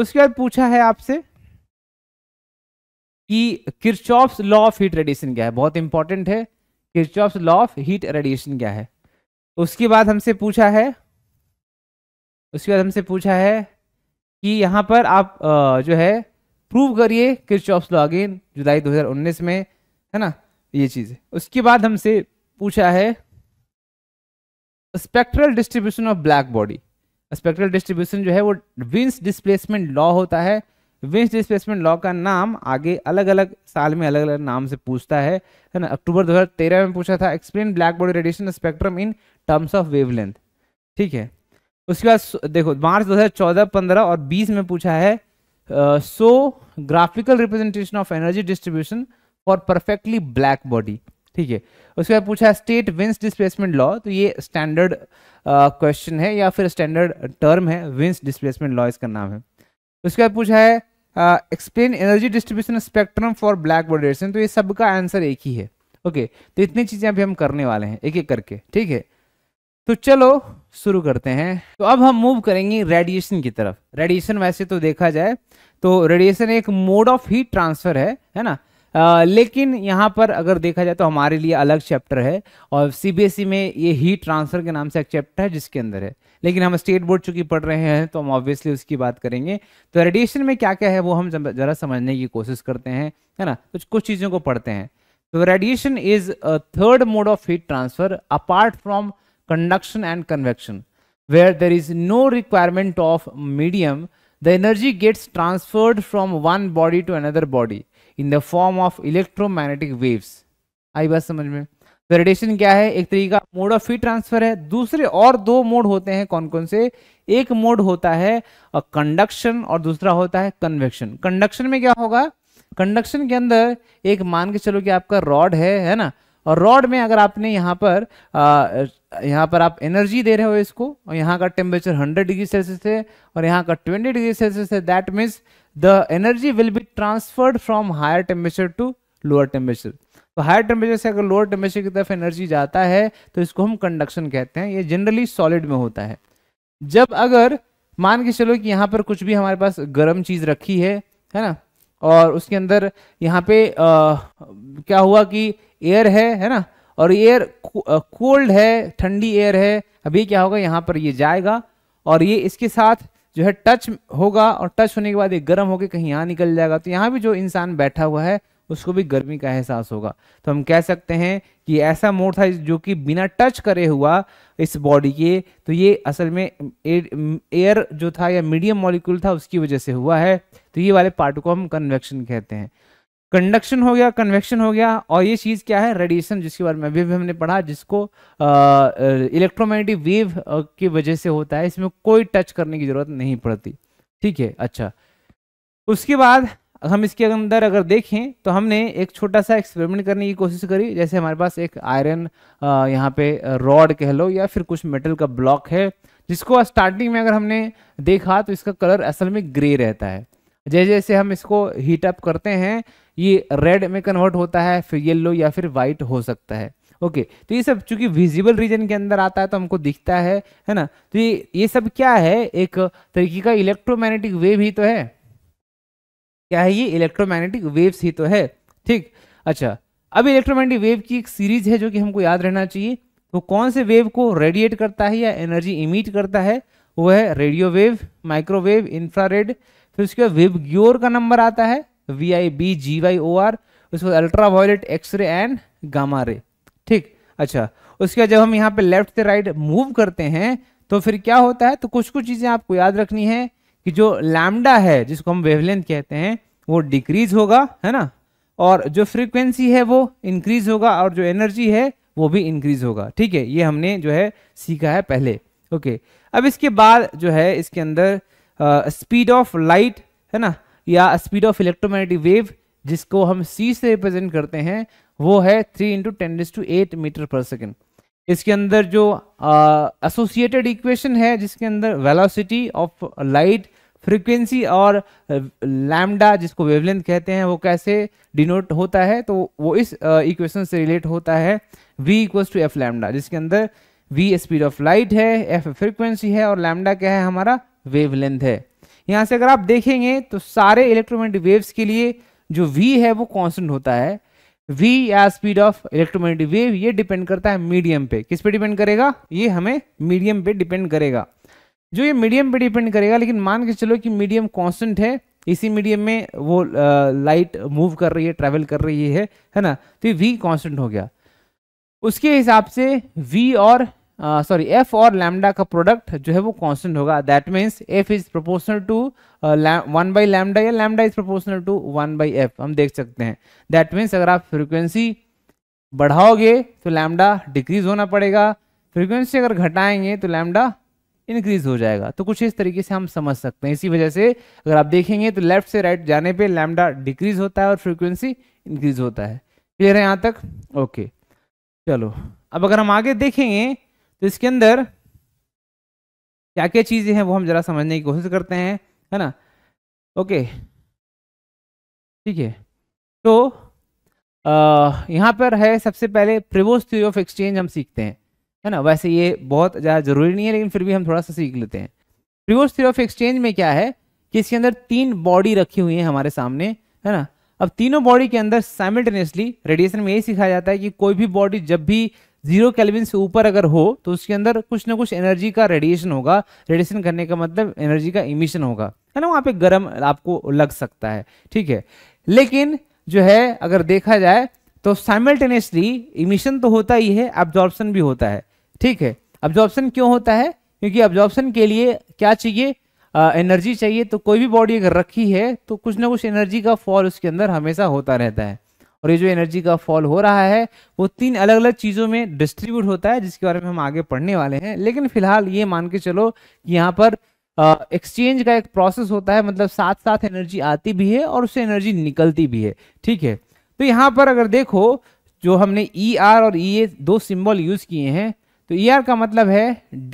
उसके बाद पूछा है आपसे कि Kirchhoff's law of heat radiation क्या है बहुत इंपॉर्टेंट है Kirchhoff's law of heat radiation क्या है उसके बाद हमसे पूछा है उसके बाद हमसे पूछा है कि यहाँ पर आप जो है प्रूव करिए किरचॉप्स लॉ अगेन जुलाई 2019 में है ना ये चीज़ उसके बाद हमसे पूछा है spectral distribution of black body spectral distribution जो है वो विंस डिस्प्लेसमेंट लॉ होता है विंस डिस्प्लेसमेंट लॉ का नाम आगे अलग अलग साल में अलग अलग नाम से पूछता है है ना अक्टूबर 2013 में पूछा था explain black body radiation spectrum in terms of wavelength ठीक है उसके बाद देखो मार्च 2014 15 और 20 में पूछा है so graphical representation of energy distribution for perfectly black body ठीक है उसके बाद पूछा स्टेट विंस डिस्प्लेसमेंट लॉ तो ये स्टैंडर्ड क्वेश्चन है या फिर स्टैंडर्ड टर्म है विंस डिस्प्लेसमेंट लॉ इसका नाम है उसके बाद पूछा है explain energy distribution spectrum for black body radiation तो ये सबका आंसर एक ही है ओके okay, तो इतनी चीजें अभी हम करने वाले हैं एक एक करके ठीक है तो चलो शुरू करते हैं तो अब हम मूव करेंगे रेडिएशन की तरफ रेडिएशन वैसे तो देखा जाए तो रेडिएशन एक मोड ऑफ हीट ट्रांसफर है है ना आ, लेकिन यहाँ पर अगर देखा जाए तो हमारे लिए अलग चैप्टर है और सी e में ये ही ट्रांसफर के नाम से एक चैप्टर है जिसके अंदर है लेकिन हम स्टेट बोर्ड चूंकि पढ़ रहे हैं तो हम ऑब्वियसली उसकी बात करेंगे तो रेडिएशन में क्या क्या है वो हम ज़रा समझने की कोशिश करते हैं है ना कुछ कुछ चीज़ों को पढ़ते हैं तो radiation is third mode of heat transfer apart from conduction and convection where there is no requirement of medium the energy gets transferred from one body to another body in the form of electromagnetic waves आई बात समझ में तो radiation क्या है एक तरीका mode of heat transfer है दूसरे और दो मोड होते हैं कौन कौन से एक मोड होता है कंडक्शन और दूसरा होता है कन्वेक्शन कंडक्शन में क्या होगा कंडक्शन के अंदर एक मान के चलो कि आपका रॉड है है ना और रॉड में अगर आपने यहाँ पर आ, यहाँ पर आप एनर्जी दे रहे हो इसको और यहाँ का टेम्परेचर 100 डिग्री सेल्सियस है और यहाँ का 20 डिग्री सेल्सियस है that means the energy will be transferred from higher temperature to lower temperature तो हायर टेम्परेचर से अगर लोअर टेम्परेचर की तरफ एनर्जी जाता है तो इसको हम कंडक्शन कहते हैं ये जनरली सॉलिड में होता है जब अगर मान के चलो कि यहाँ पर कुछ भी हमारे पास गर्म चीज़ रखी है है ना और उसके अंदर यहाँ पे आ, क्या हुआ कि एयर है है ना और एयर कोल्ड है ठंडी एयर है अभी क्या होगा यहाँ पर ये जाएगा और ये इसके साथ जो है टच होगा और टच होने के बाद ये गर्म होकर कहीं यहाँ निकल जाएगा तो यहाँ भी जो इंसान बैठा हुआ है उसको भी गर्मी का एहसास होगा तो हम कह सकते हैं कि ऐसा मोड था जो कि बिना टच करे हुआ इस बॉडी के तो ये असल में एयर जो था या मीडियम मॉलिक्यूल था उसकी वजह से हुआ है तो ये वाले पार्ट को हम कन्वेक्शन कहते हैं कंडक्शन हो गया कन्वेक्शन हो गया और ये चीज क्या है रेडिएशन जिसके बारे में अभी भी हमने पढ़ा जिसको इलेक्ट्रोमैग्नेटिक वेव की वजह से होता है इसमें कोई टच करने की जरूरत नहीं पड़ती ठीक है अच्छा उसके बाद हम इसके अंदर अगर देखें तो हमने एक छोटा सा एक्सपेरिमेंट करने की कोशिश करी जैसे हमारे पास एक आयरन यहाँ पे रॉड कह लो या फिर कुछ मेटल का ब्लॉक है जिसको स्टार्टिंग में अगर हमने देखा तो इसका कलर असल में ग्रे रहता है जैसे जैसे हम इसको हीट अप करते हैं ये रेड में कन्वर्ट होता है फिर येल्लो या फिर व्हाइट हो सकता है ओके okay, तो ये सब चूंकि विजिबल रीजन के अंदर आता है तो हमको दिखता है है ना तो ये ये सब क्या है एक तरीके का इलेक्ट्रोमैग्नेटिक वेव ही तो है क्या है ये इलेक्ट्रोमैग्नेटिक वेव्स ही तो है ठीक अच्छा अब इलेक्ट्रोमैग्नेटिक वेव की एक सीरीज है जो कि हमको याद रहना चाहिए तो कौन से वेव को रेडिएट करता है या एनर्जी इमिट करता है वो है रेडियो वेव माइक्रोवेव इंफ्रारेड फिर उसके बाद वेब ग्योर का नंबर आता है V I B G Y O R उसके बाद ultraviolet X ray and gamma ray ठीक अच्छा उसके बाद जब हम यहाँ पे लेफ्ट से राइट मूव करते हैं तो फिर क्या होता है तो कुछ कुछ चीज़ें आपको याद रखनी है कि जो लैमडा है जिसको हम वेवलेंथ कहते हैं वो डिक्रीज होगा है ना और जो फ्रीक्वेंसी है वो इंक्रीज होगा और जो एनर्जी है वो भी इंक्रीज होगा ठीक है ये हमने जो है सीखा है पहले ओके अब इसके बाद जो है इसके अंदर स्पीड ऑफ लाइट है ना या स्पीड ऑफ इलेक्ट्रोमैग्नेटिक वेव जिसको हम सी से रिप्रेजेंट करते हैं वो है three into ten to eight metre per second इसके अंदर जो एसोसिएटेड इक्वेशन है जिसके अंदर वेलोसिटी ऑफ लाइट फ्रीक्वेंसी और लैमडा जिसको वेवलेंथ कहते हैं वो कैसे डिनोट होता है तो वो इस इक्वेशन uh, से रिलेट होता है v equals to F lambda जिसके अंदर v स्पीड ऑफ लाइट है f फ्रीक्वेंसी है और लैमडा क्या है हमारा वेवलेंथ है यहाँ से अगर आप देखेंगे तो सारे इलेक्ट्रोमैग्नेटिक वेव्स के लिए जो v है वो कांस्टेंट होता है v या स्पीड ऑफ इलेक्ट्रोमैग्नेटिक वेव ये डिपेंड करता है मीडियम पे किस पे डिपेंड करेगा ये हमें मीडियम पे डिपेंड करेगा जो ये मीडियम पे डिपेंड करेगा लेकिन मान के चलो कि मीडियम कॉन्स्टेंट है इसी मीडियम में वो लाइट मूव कर रही है ट्रेवल कर रही है है ना तो ये वी कॉन्स्टेंट हो गया उसके हिसाब से v और सॉरी एफ और लैमडा का प्रोडक्ट जो है वो कांस्टेंट होगा that means F is proportional to one by lambda या lambda is proportional to one by F हम देख सकते हैं दैट मीन्स अगर आप फ्रिक्वेंसी बढ़ाओगे तो लैमडा डिक्रीज होना पड़ेगा फ्रिक्वेंसी अगर घटाएंगे तो लैमडा इंक्रीज हो जाएगा तो कुछ इस तरीके से हम समझ सकते हैं इसी वजह से अगर आप देखेंगे तो लेफ्ट से राइट जाने पे लैमडा डिक्रीज होता है और फ्रीक्वेंसी इंक्रीज होता है क्लियर है यहाँ तक ओके चलो अब अगर हम आगे देखेंगे तो इसके अंदर क्या क्या चीज़ें हैं वो हम ज़रा समझने की कोशिश करते हैं है ना ओके ठीक है तो यहाँ पर है सबसे पहले प्रिवोस थ्योरी ऑफ एक्सचेंज हम सीखते हैं है ना वैसे ये बहुत ज़्यादा ज़रूरी नहीं है लेकिन फिर भी हम थोड़ा सा सीख लेते हैं प्रिवोस थ्योरी ऑफ एक्सचेंज में क्या है कि इसके अंदर तीन बॉडी रखी हुई है हमारे सामने है ना अब तीनों बॉडी के अंदर साइमल्टेनियसली रेडिएशन में यही सिखाया जाता है कि कोई भी बॉडी जब भी जीरो कैलविन से ऊपर अगर हो तो उसके अंदर कुछ ना कुछ एनर्जी का रेडिएशन होगा रेडिएशन करने का मतलब एनर्जी का इमिशन होगा है ना वहाँ पे गर्म आपको लग सकता है ठीक है लेकिन जो है अगर देखा जाए तो साइमल्टेनियसली इमिशन तो होता ही है एब्जॉर्प्शन भी होता है ठीक है एब्जॉर्प्शन क्यों होता है क्योंकि एब्जॉर्प्शन के लिए क्या चाहिए एनर्जी चाहिए तो कोई भी बॉडी अगर रखी है तो कुछ ना कुछ एनर्जी का फॉल उसके अंदर हमेशा होता रहता है और ये जो एनर्जी का फॉल हो रहा है वो तीन अलग अलग चीज़ों में डिस्ट्रीब्यूट होता है जिसके बारे में हम आगे पढ़ने वाले हैं लेकिन फिलहाल ये मान के चलो कि यहाँ पर एक्सचेंज का एक प्रोसेस होता है मतलब साथ साथ एनर्जी आती भी है और उससे एनर्जी निकलती भी है ठीक है तो यहाँ पर अगर देखो जो हमने ई e ER आर और ई e ए दो सिंबल यूज किए हैं तो ई e ER आर का मतलब है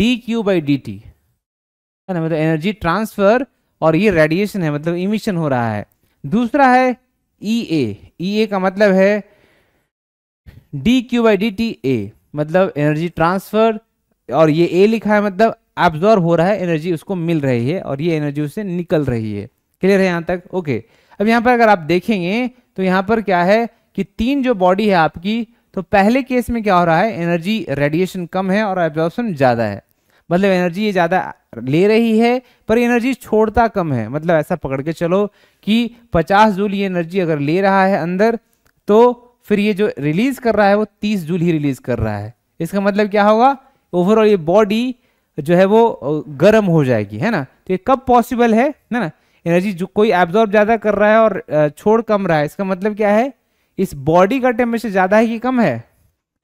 D Q by D T है ना मतलब एनर्जी ट्रांसफर और ये रेडिएशन है मतलब इमिशन हो रहा है दूसरा है ई ए ई ए का मतलब है D Q by D T A मतलब एनर्जी ट्रांसफर और ये ए लिखा है मतलब एब्जॉर्ब हो रहा है एनर्जी उसको मिल रही है और ये एनर्जी उससे निकल रही है क्लियर है यहां तक ओके अब यहां पर अगर आप देखेंगे तो यहां पर क्या है कि तीन जो बॉडी है आपकी तो पहले केस में क्या हो रहा है एनर्जी रेडिएशन कम है और एब्जॉर्बन ज़्यादा है मतलब एनर्जी ये ज़्यादा ले रही है पर एनर्जी छोड़ता कम है मतलब ऐसा पकड़ के चलो कि 50 जूल ये एनर्जी अगर ले रहा है अंदर तो फिर ये जो रिलीज़ कर रहा है वो 30 जूल ही रिलीज़ कर रहा है इसका मतलब क्या होगा ओवरऑल ये बॉडी जो है वो गर्म हो जाएगी है ना तो ये कब पॉसिबल है ना ना एनर्जी जो कोई एब्जॉर्ब ज़्यादा कर रहा है और छोड़ कम रहा है इसका मतलब क्या है इस बॉडी का टेम्परेचर ज़्यादा है कि कम है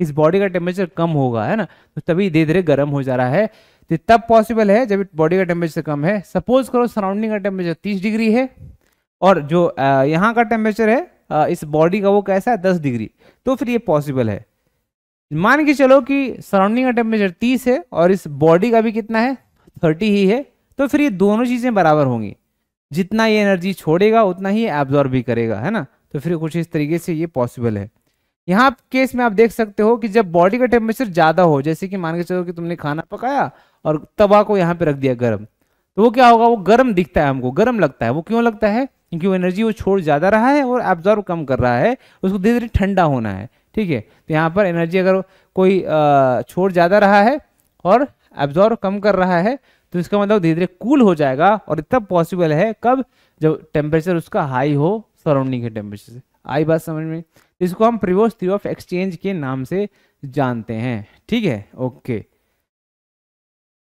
इस बॉडी का टेम्परेचर कम होगा है ना तो तभी धीरे धीरे गर्म हो जा रहा है तो तब पॉसिबल है जब बॉडी का टेम्परेचर कम है सपोज करो सराउंडिंग का टेम्परेचर तीस डिग्री है और जो यहाँ का टेम्परेचर है इस बॉडी का वो कैसा है दस डिग्री तो फिर ये पॉसिबल है मान के चलो कि सराउंडिंग का टेम्परेचर तीस है और इस बॉडी का भी कितना है थर्टी ही है तो फिर ये दोनों चीज़ें बराबर होंगी जितना ये एनर्जी छोड़ेगा उतना ही एब्जॉर्ब भी करेगा है ना तो फिर कुछ इस तरीके से ये पॉसिबल है यहाँ केस में आप देख सकते हो कि जब बॉडी का टेम्परेचर ज़्यादा हो जैसे कि मान के चलो कि तुमने खाना पकाया और तवा को यहाँ पे रख दिया गर्म तो वो क्या होगा वो गर्म दिखता है हमको गर्म लगता है वो क्यों लगता है क्योंकि वो एनर्जी वो छोड़ ज़्यादा रहा है और एब्जॉर्व कम कर रहा है उसको धीरे धीरे ठंडा होना है ठीक है तो यहाँ पर एनर्जी अगर कोई छोड़ ज़्यादा रहा है और एब्जॉर्व कम कर रहा है तो इसका मतलब धीरे धीरे कूल हो जाएगा और इतना पॉसिबल है कब जब टेम्परेचर उसका हाई हो सराउंडिंग के टेम्परेचर से आई बात समझ में इसको हम प्रिवोस थ्री ऑफ एक्सचेंज के नाम से जानते हैं ठीक है ओके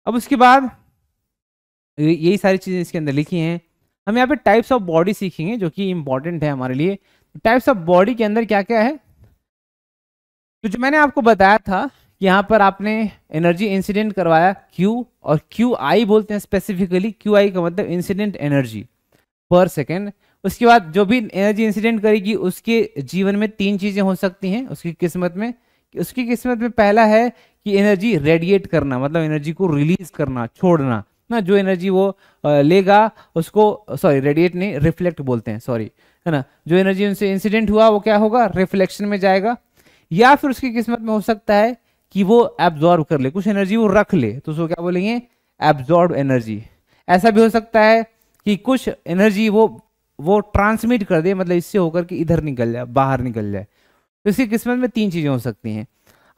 अब उसके बाद यही सारी चीज़ें इसके अंदर लिखी हैं हम यहाँ पे टाइप्स ऑफ बॉडी सीखेंगे जो कि इंपॉर्टेंट है हमारे लिए टाइप्स ऑफ बॉडी के अंदर क्या क्या है तो जो मैंने आपको बताया था यहाँ पर आपने एनर्जी इंसिडेंट करवाया क्यू और क्यू आई बोलते हैं स्पेसिफिकली क्यू आई का मतलब इंसिडेंट एनर्जी पर सेकेंड उसके बाद जो भी एनर्जी इंसिडेंट करेगी उसके जीवन में तीन चीजें हो सकती हैं उसकी किस्मत में उसकी किस्मत में पहला है कि एनर्जी रेडिएट करना मतलब एनर्जी को रिलीज करना छोड़ना ना जो एनर्जी वो लेगा उसको सॉरी रेडिएट नहीं रिफ्लेक्ट बोलते हैं सॉरी है ना जो एनर्जी उनसे इंसिडेंट हुआ वो क्या होगा रिफ्लेक्शन में जाएगा या फिर उसकी किस्मत में हो सकता है कि वो एब्जॉर्ब कर ले कुछ एनर्जी वो रख ले तो उसको क्या बोलेंगे एब्जॉर्ब एनर्जी ऐसा भी हो सकता है कि कुछ एनर्जी वो वो ट्रांसमिट कर दे मतलब इससे होकर के इधर निकल जाए बाहर निकल जाए तो इसकी किस्मत में तीन चीज़ें हो सकती हैं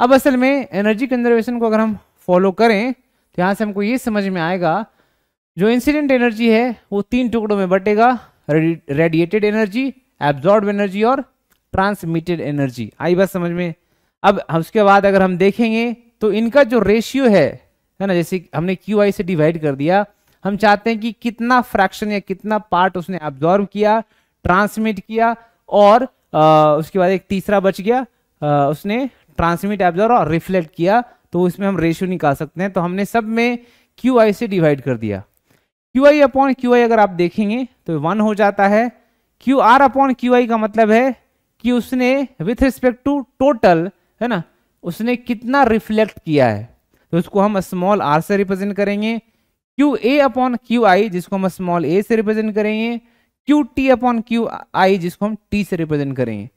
अब असल में एनर्जी कंजर्वेशन को अगर हम फॉलो करें तो यहाँ से हमको ये समझ में आएगा जो इंसिडेंट एनर्जी है वो तीन टुकड़ों में बटेगा रेडिएटेड एनर्जी एब्जॉर्ब एनर्जी और ट्रांसमिटेड एनर्जी आई बात समझ में अब उसके बाद अगर हम देखेंगे तो इनका जो रेशियो है है ना जैसे हमने क्यू आई से डिवाइड कर दिया हम चाहते हैं कि कितना फ्रैक्शन या कितना पार्ट उसने ऑब्जॉर्व किया ट्रांसमिट किया और आ, उसके बाद एक तीसरा बच गया आ, उसने ट्रांसमिट ऑब्जॉर्व और रिफ्लेक्ट किया तो इसमें हम रेशियो निकाल सकते हैं तो हमने सब में क्यू आई से डिवाइड कर दिया Q I upon Q I अगर आप देखेंगे तो वन हो जाता है Q R upon Q I का मतलब है कि उसने विथ रिस्पेक्ट टू टोटल है ना उसने कितना रिफ्लेक्ट किया है तो उसको हम स्मॉल आर से रिप्रेजेंट करेंगे Q A upon Q I जिसको हम स्मॉल ए से रिप्रेजेंट करेंगे Q T upon Q I जिसको हम टी से रिप्रेजेंट करेंगे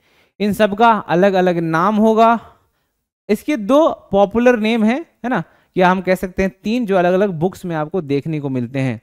इन सब का अलग अलग नाम होगा इसके दो पॉपुलर नेम है है ना या हम कह सकते हैं तीन जो अलग अलग बुक्स में आपको देखने को मिलते हैं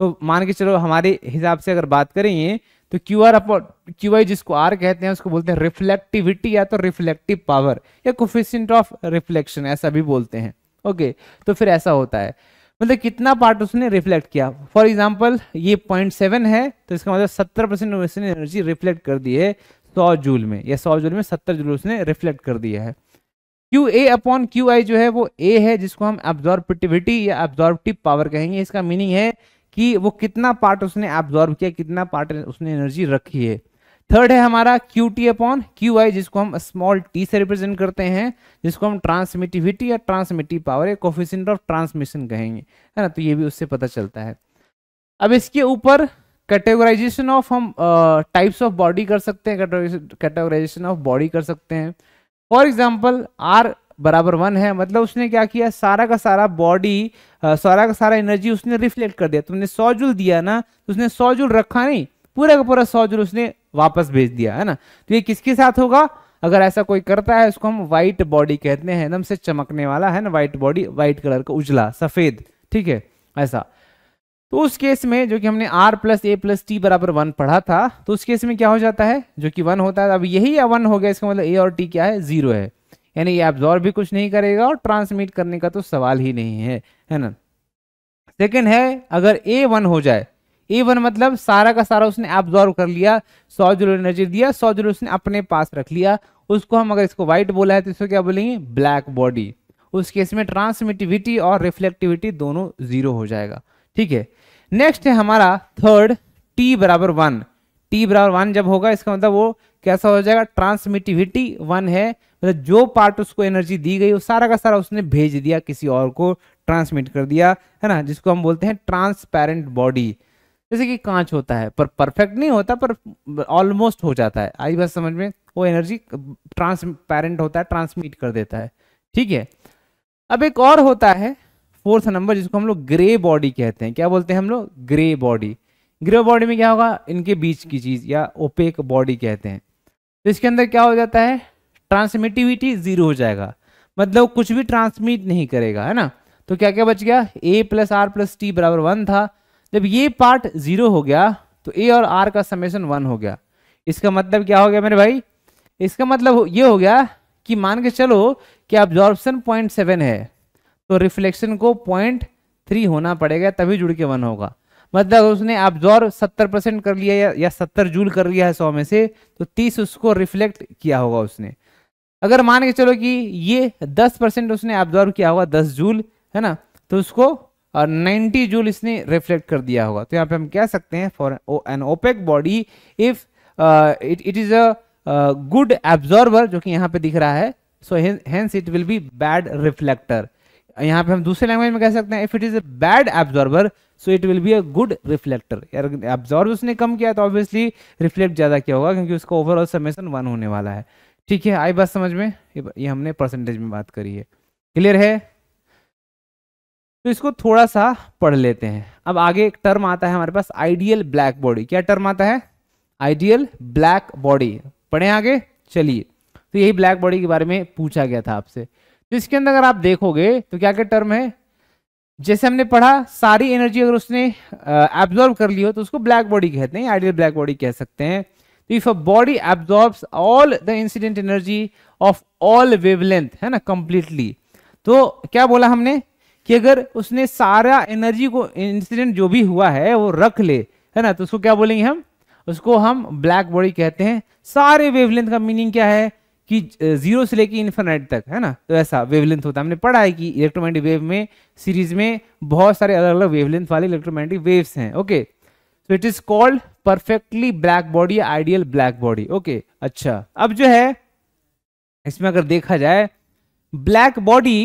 तो मान के चलो हमारे हिसाब से अगर बात करेंगे तो Q R upon Q I जिसको आर कहते हैं उसको बोलते हैं रिफ्लेक्टिविटी या तो रिफ्लेक्टिव पावर या कोफिशियंट ऑफ रिफ्लेक्शन ऐसा भी बोलते हैं ओके तो फिर ऐसा होता है मतलब कितना पार्ट उसने रिफ्लेक्ट किया फॉर एग्जाम्पल ये पॉइंट सेवन है तो इसका मतलब सत्तर परसेंट उसने एनर्जी रिफ्लेक्ट कर दी है सौ जूल में या सौ जूल में सत्तर जूल उसने रिफ्लेक्ट कर दिया है Q A upon Q I जो है वो ए है जिसको हम एब्जॉर्बिटिविटी या एब्जॉर्बिटिव पावर कहेंगे इसका मीनिंग है कि वो कितना पार्ट उसने एब्जॉर्ब किया कितना पार्ट उसने एनर्जी रखी है थर्ड है हमारा Q T upon Q I जिसको हम स्मॉल टी से रिप्रेजेंट करते हैं जिसको हम ट्रांसमिटिविटी या ट्रांसमिटिव पावर या कोफिशेंट ऑफ ट्रांसमिशन कहेंगे है ना तो ये भी उससे पता चलता है अब इसके ऊपर कैटेगराइजेशन ऑफ हम टाइप्स ऑफ बॉडी कर सकते हैं कैटेगराइजेशन ऑफ बॉडी कर सकते हैं फॉर एग्जाम्पल आर बराबर वन है मतलब उसने क्या किया सारा का सारा बॉडी सारा का सारा एनर्जी उसने रिफ्लेक्ट कर दिया तुमने सौ जूल दिया ना तो उसने सौ जूल रखा नहीं पूरा का पूरा सौ जुलूस उसने वापस भेज दिया है ना तो ये किसके साथ होगा अगर ऐसा कोई करता है उसको हम व्हाइट बॉडी कहते हैं एकदम से चमकने वाला है ना व्हाइट बॉडी व्हाइट कलर का उजला सफेद ठीक है ऐसा तो उस केस में जो कि हमने r plus A plus T बराबर वन पढ़ा था तो उस केस में क्या हो जाता है जो कि वन होता है अब यही वन हो गया इसका मतलब a और t क्या है जीरो है यानी ये एब्जॉर्व भी कुछ नहीं करेगा और ट्रांसमिट करने का तो सवाल ही नहीं है है ना सेकेंड है अगर ए वन हो जाए वन मतलब सारा का सारा उसने एब्जॉर्व कर लिया सौ जूल एनर्जी दिया सौ जूल उसने अपने पास रख लिया उसको हम अगर इसको व्हाइट बोला है तो इसको क्या बोलेंगे ब्लैक बॉडी उस केस में ट्रांसमिटिविटी और रिफ्लेक्टिविटी दोनों जीरो हो जाएगा ठीक है नेक्स्ट है हमारा थर्ड टी बराबर वन टी बराबर वन जब होगा इसका मतलब वो कैसा हो जाएगा ट्रांसमिटिविटी वन है मतलब जो पार्ट उसको एनर्जी दी गई वो सारा का सारा उसने भेज दिया किसी और को ट्रांसमिट कर दिया है ना जिसको हम बोलते हैं ट्रांसपेरेंट बॉडी जैसे कि कांच होता है पर परफेक्ट नहीं होता पर ऑलमोस्ट हो जाता है आई बात समझ में वो एनर्जी ट्रांसपेरेंट होता है ट्रांसमिट कर देता है ठीक है अब एक और होता है फोर्थ नंबर जिसको हम लोग ग्रे बॉडी कहते हैं क्या बोलते हैं हम लोग ग्रे बॉडी ग्रे बॉडी में क्या होगा इनके बीच की चीज या ओपेक बॉडी कहते हैं तो इसके अंदर क्या हो जाता है ट्रांसमिटिविटी जीरो हो जाएगा मतलब कुछ भी ट्रांसमिट नहीं करेगा है ना तो क्या क्या बच गया A plus R plus T बराबर वन था जब ये पार्ट जीरो हो गया तो ए और आर का समेशन वन हो गया इसका मतलब क्या हो गया मेरे भाई इसका मतलब ये हो गया कि मान के चलो कि ऑब्जॉर्बन पॉइंट सेवन है तो रिफ्लेक्शन को पॉइंट थ्री होना पड़ेगा तभी जुड़ के वन होगा मतलब उसने ऑब्जॉर्व सत्तर परसेंट कर लिया या, या सत्तर जूल कर लिया है सौ में से तो तीस उसको रिफ्लेक्ट किया होगा उसने अगर मान के चलो कि ये दस परसेंट उसने ऑब्जॉर्व किया होगा दस जूल है ना तो उसको और 90 जूल इसने रिफ्लेक्ट कर दिया होगा तो यहाँ पे हम कह सकते हैं for an opaque body if it it is a good absorber जो कि यहाँ पे दिख रहा है so hence it will be bad reflector यहाँ पे हम दूसरे लैंग्वेज में कह सकते हैं if it is a bad absorber so it will be a good reflector यार एब्जॉर्ब उसने कम किया तो ऑब्वियसली रिफ्लेक्ट ज्यादा किया होगा क्योंकि उसका ओवरऑल समेसन वन होने वाला है ठीक है आई बात समझ में ये हमने परसेंटेज में बात करी है क्लियर है तो इसको थोड़ा सा पढ़ लेते हैं अब आगे एक टर्म आता है हमारे पास आइडियल ब्लैक बॉडी क्या टर्म आता है आइडियल ब्लैक बॉडी पढ़े आगे चलिए तो यही ब्लैक बॉडी के बारे में पूछा गया था आपसे तो इसके अंदर अगर आप देखोगे तो क्या क्या टर्म है जैसे हमने पढ़ा सारी एनर्जी अगर उसने एब्जॉर्ब कर ली हो तो उसको ब्लैक बॉडी कहते हैं आइडियल ब्लैक बॉडी कह सकते हैं तो if a body absorb all the incident energy of all wavelength है ना कंप्लीटली तो क्या बोला हमने कि अगर उसने सारा एनर्जी को इंसिडेंट जो भी हुआ है वो रख ले है ना तो उसको क्या बोलेंगे हम उसको हम ब्लैक बॉडी कहते हैं सारे वेवलेंथ का मीनिंग क्या है कि जीरो से लेके इन्फेनाइट तक है ना तो ऐसा वेवलेंथ होता है हमने पढ़ा है कि इलेक्ट्रोमैग्नेटिक वेव में सीरीज में बहुत सारे अलग अलग वेवलेंथ वाले इलेक्ट्रोमैग्नेटिक वेव्स हैं okay so it is called perfectly black body ideal black body okay अच्छा अब जो है इसमें अगर देखा जाए black body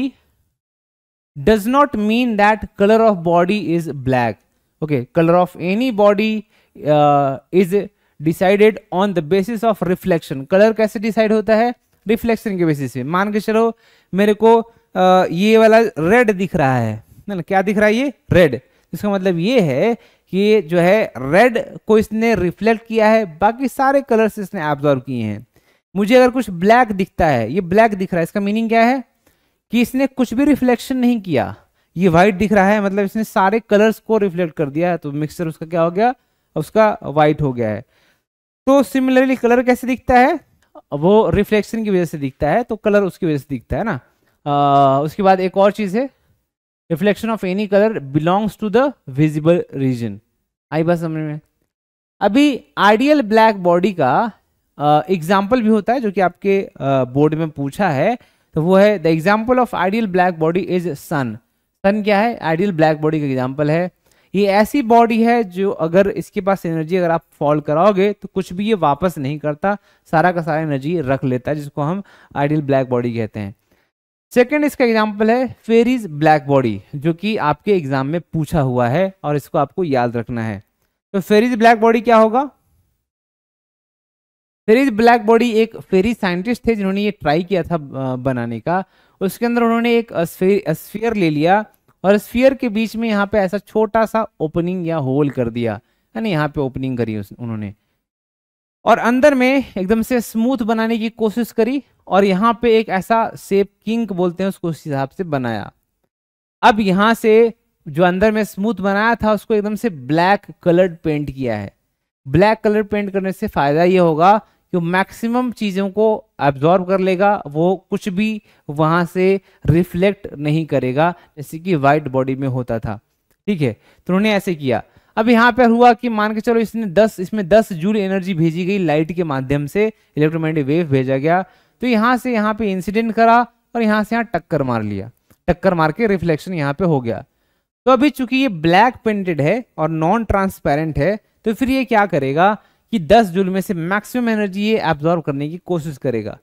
does not mean that color of body is black okay color of any body uh, is decided on the basis of reflection color kaise decide hota hai reflection ke basis pe maan ke chalo mere ko uh, ye wala red दिख रहा है na kya dikh raha hai ye red इसका मतलब ये है कि jo hai red ko isne reflect kiya hai baki sare colors isne absorb kiye hain मुझे अगर कुछ ब्लैक दिखता है ये ब्लैक दिख रहा है इसका मीनिंग क्या है कि इसने कुछ भी रिफ्लेक्शन नहीं किया ये व्हाइट दिख रहा है मतलब इसने सारे कलर्स को रिफ्लेक्ट कर दिया है तो मिक्सचर उसका क्या हो गया उसका व्हाइट हो गया है तो सिमिलरली कलर कैसे दिखता है वो रिफ्लेक्शन की वजह से दिखता है तो कलर उसकी वजह से दिखता है ना आ, उसके बाद एक और चीज़ है reflection of any colour belongs to the visible region आई बात समझ में अभी आइडियल ब्लैक बॉडी का एग्जाम्पल भी होता है जो कि आपके बोर्ड में पूछा है तो वो है the example of ideal black body is sun sun क्या है आइडियल ब्लैक बॉडी का एग्जाम्पल है ये ऐसी बॉडी है जो अगर इसके पास एनर्जी अगर आप फॉल कराओगे तो कुछ भी ये वापस नहीं करता सारा का सारा एनर्जी रख लेता है जिसको हम आइडियल ब्लैक बॉडी कहते हैं सेकेंड इसका एग्जाम्पल है फेरीज ब्लैक बॉडी जो कि आपके एग्जाम में पूछा हुआ है और इसको आपको याद रखना है तो फेरीज ब्लैक बॉडी क्या होगा फेरिस ब्लैक बॉडी एक फेरी साइंटिस्ट थे जिन्होंने ये ट्राई किया था बनाने का उसके अंदर उन्होंने एक स्फीयर ले लिया और स्फीयर के बीच में यहाँ पे ऐसा छोटा सा ओपनिंग या होल कर दिया है ना यहाँ पे ओपनिंग करी उन्होंने और अंदर में एकदम से स्मूथ बनाने की कोशिश करी और यहाँ पे एक ऐसा सेप किंक बोलते हैं उसको उस हिसाब से बनाया अब यहाँ से जो अंदर में स्मूथ बनाया था उसको एकदम से ब्लैक कलर्ड पेंट किया है ब्लैक कलर पेंट करने से फ़ायदा यह होगा कि मैक्सिमम चीज़ों को एब्जॉर्ब कर लेगा वो कुछ भी वहां से रिफ्लेक्ट नहीं करेगा जैसे कि वाइट बॉडी में होता था ठीक है तो उन्होंने ऐसे किया अब यहाँ पर हुआ कि मान के चलो इसने 10 इसमें 10 जूल एनर्जी भेजी गई लाइट के माध्यम से इलेक्ट्रोमैग्नेटिक वेव भेजा गया तो यहां से यहाँ पे इंसिडेंट करा और यहां से यहाँ टक्कर मार लिया टक्कर मार के रिफ्लेक्शन यहाँ पे हो गया तो अभी चूंकि ये ब्लैक पेंटेड है और नॉन ट्रांसपेरेंट है तो फिर ये क्या करेगा कि 10 जूल में से मैक्सिमम एनर्जी ये एब्जॉर्व करने की कोशिश करेगा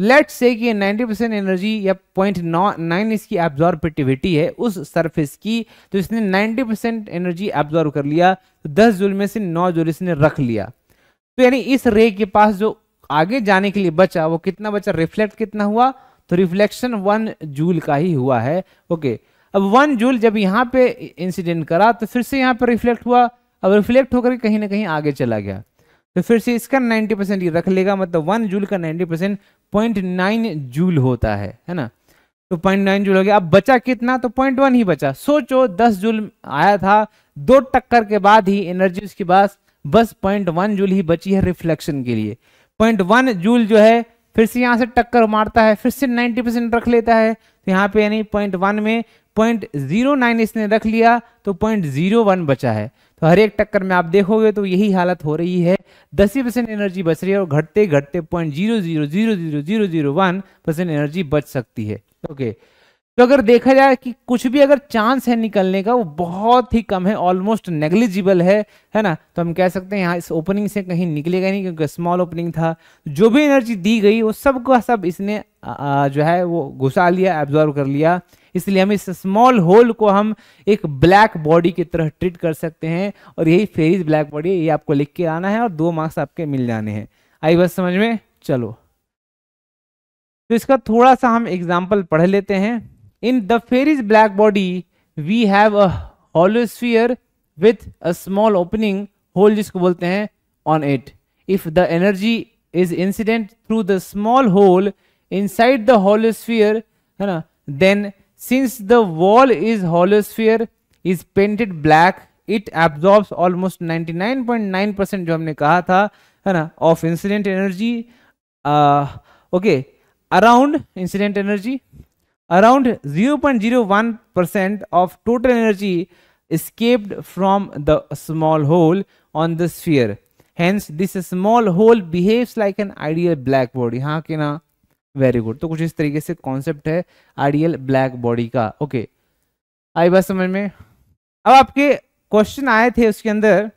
लेट्स से कि 90 परसेंट एनर्जी या पॉइंट नाइन इसकी एब्जॉर्बिटिविटी है उस सरफेस की तो इसने 90 परसेंट एनर्जी एब्जॉर्व कर लिया तो 10 जूल में से 9 जूल इसने रख लिया तो यानी इस रे के पास जो आगे जाने के लिए बचा वो कितना बचा रिफ्लेक्ट कितना हुआ तो रिफ्लेक्शन वन जूल का ही हुआ है ओके अब वन जूल जब यहाँ पे इंसिडेंट करा तो फिर से यहाँ पर रिफ्लेक्ट हुआ अब रिफ्लेक्ट होकर कहीं ना कहीं आगे चला गया तो फिर से इसका 90 परसेंट रख लेगा मतलब वन जूल का 90 परसेंट पॉइंट नाइन जूल होता है है ना तो पॉइंट नाइन जूल हो गया अब बचा कितना तो पॉइंट वन ही बचा सोचो दस जूल आया था दो टक्कर के बाद ही एनर्जी उसके पास बस पॉइंट वन जूल ही बची है रिफ्लेक्शन के लिए पॉइंट वन जूल जो है फिर से यहाँ से टक्कर मारता है फिर से नाइनटी परसेंट रख लेता है तो यहाँ पे यानी पॉइंट वन में पॉइंट जीरो नाइन इसने रख लिया तो पॉइंट जीरो वन बचा है तो हर एक टक्कर में आप देखोगे तो यही हालत हो रही है दस ही परसेंट एनर्जी बच रही है और घटते घटते point zero zero zero zero zero zero one percent energy बच सकती है ओके okay. तो अगर देखा जाए कि कुछ भी अगर चांस है निकलने का वो बहुत ही कम है ऑलमोस्ट नेग्लिजिबल है है ना तो हम कह सकते हैं यहाँ इस ओपनिंग से कहीं निकलेगा नहीं क्योंकि स्मॉल ओपनिंग था जो भी एनर्जी दी गई वो सब का सब इसने जो है वो घुसा लिया एब्जॉर्व कर लिया इसलिए हम इस स्मॉल होल को हम एक ब्लैक बॉडी की तरह ट्रीट कर सकते हैं और यही फेरीज ब्लैक बॉडी ये आपको लिख के आना है और दो मार्क्स आपके मिल जाने हैं आई बस समझ में चलो तो इसका थोड़ा सा हम एग्जाम्पल पढ़ लेते हैं in the Fery's black body we have a hollow sphere with a small opening hole जिसको बोलते हैं on it if the energy is incident through the small hole inside the hollow sphere है ना then since the wall is hollow sphere is painted black it absorb almost ninety nine point nine percent जो हमने कहा था है ना of incident energy okay around incident energy around zero around 0.01 percent of total energy escaped from the small hole on the sphere hence this small hole behaves like an ideal black body हाँ कि ना very good तो कुछ इस तरीके से concept है ideal black body का ओके आई बात समझ में अब आपके क्वेश्चन आए थे उसके अंदर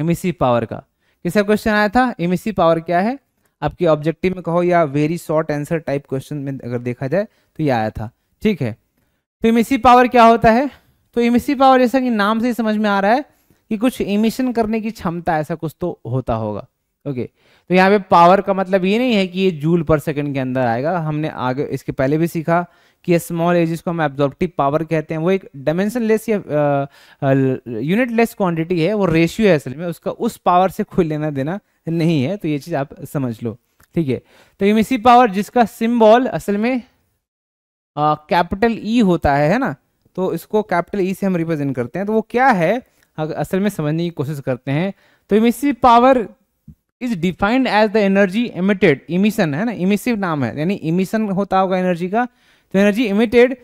एमिसी पावर e का किसका क्वेश्चन आया था एमिसी पावर e क्या है आपके ऑब्जेक्टिव में कहो या very short answer type question में अगर देखा जाए तो ये आया था ठीक है तो इमिसी पावर क्या होता है तो इमिसी पावर जैसा कि नाम से ही समझ में आ रहा है कि कुछ इमिशन करने की क्षमता ऐसा कुछ तो होता होगा ओके तो यहाँ पे पावर का मतलब ये नहीं है कि ये जूल पर सेकंड के अंदर आएगा हमने आगे इसके पहले भी सीखा कि स्मॉल एज जिसको हम एब्जॉर्प्टिव पावर कहते हैं वो एक डायमेंशन लेस या यूनिट लेस क्वांटिटी है वो रेशियो है असल में उसका उस पावर से खुल लेना देना नहीं है तो ये चीज़ आप समझ लो ठीक है तो इमिसी पावर जिसका सिम्बॉल असल में कैपिटल ई e होता है है ना तो इसको कैपिटल ई e से हम रिप्रेजेंट करते हैं तो वो क्या है अगर असल में समझने की कोशिश करते हैं तो emissive power is defined as the energy emitted emission है ना इमिसिव नाम है यानी इमिशन होता होगा एनर्जी का तो energy emitted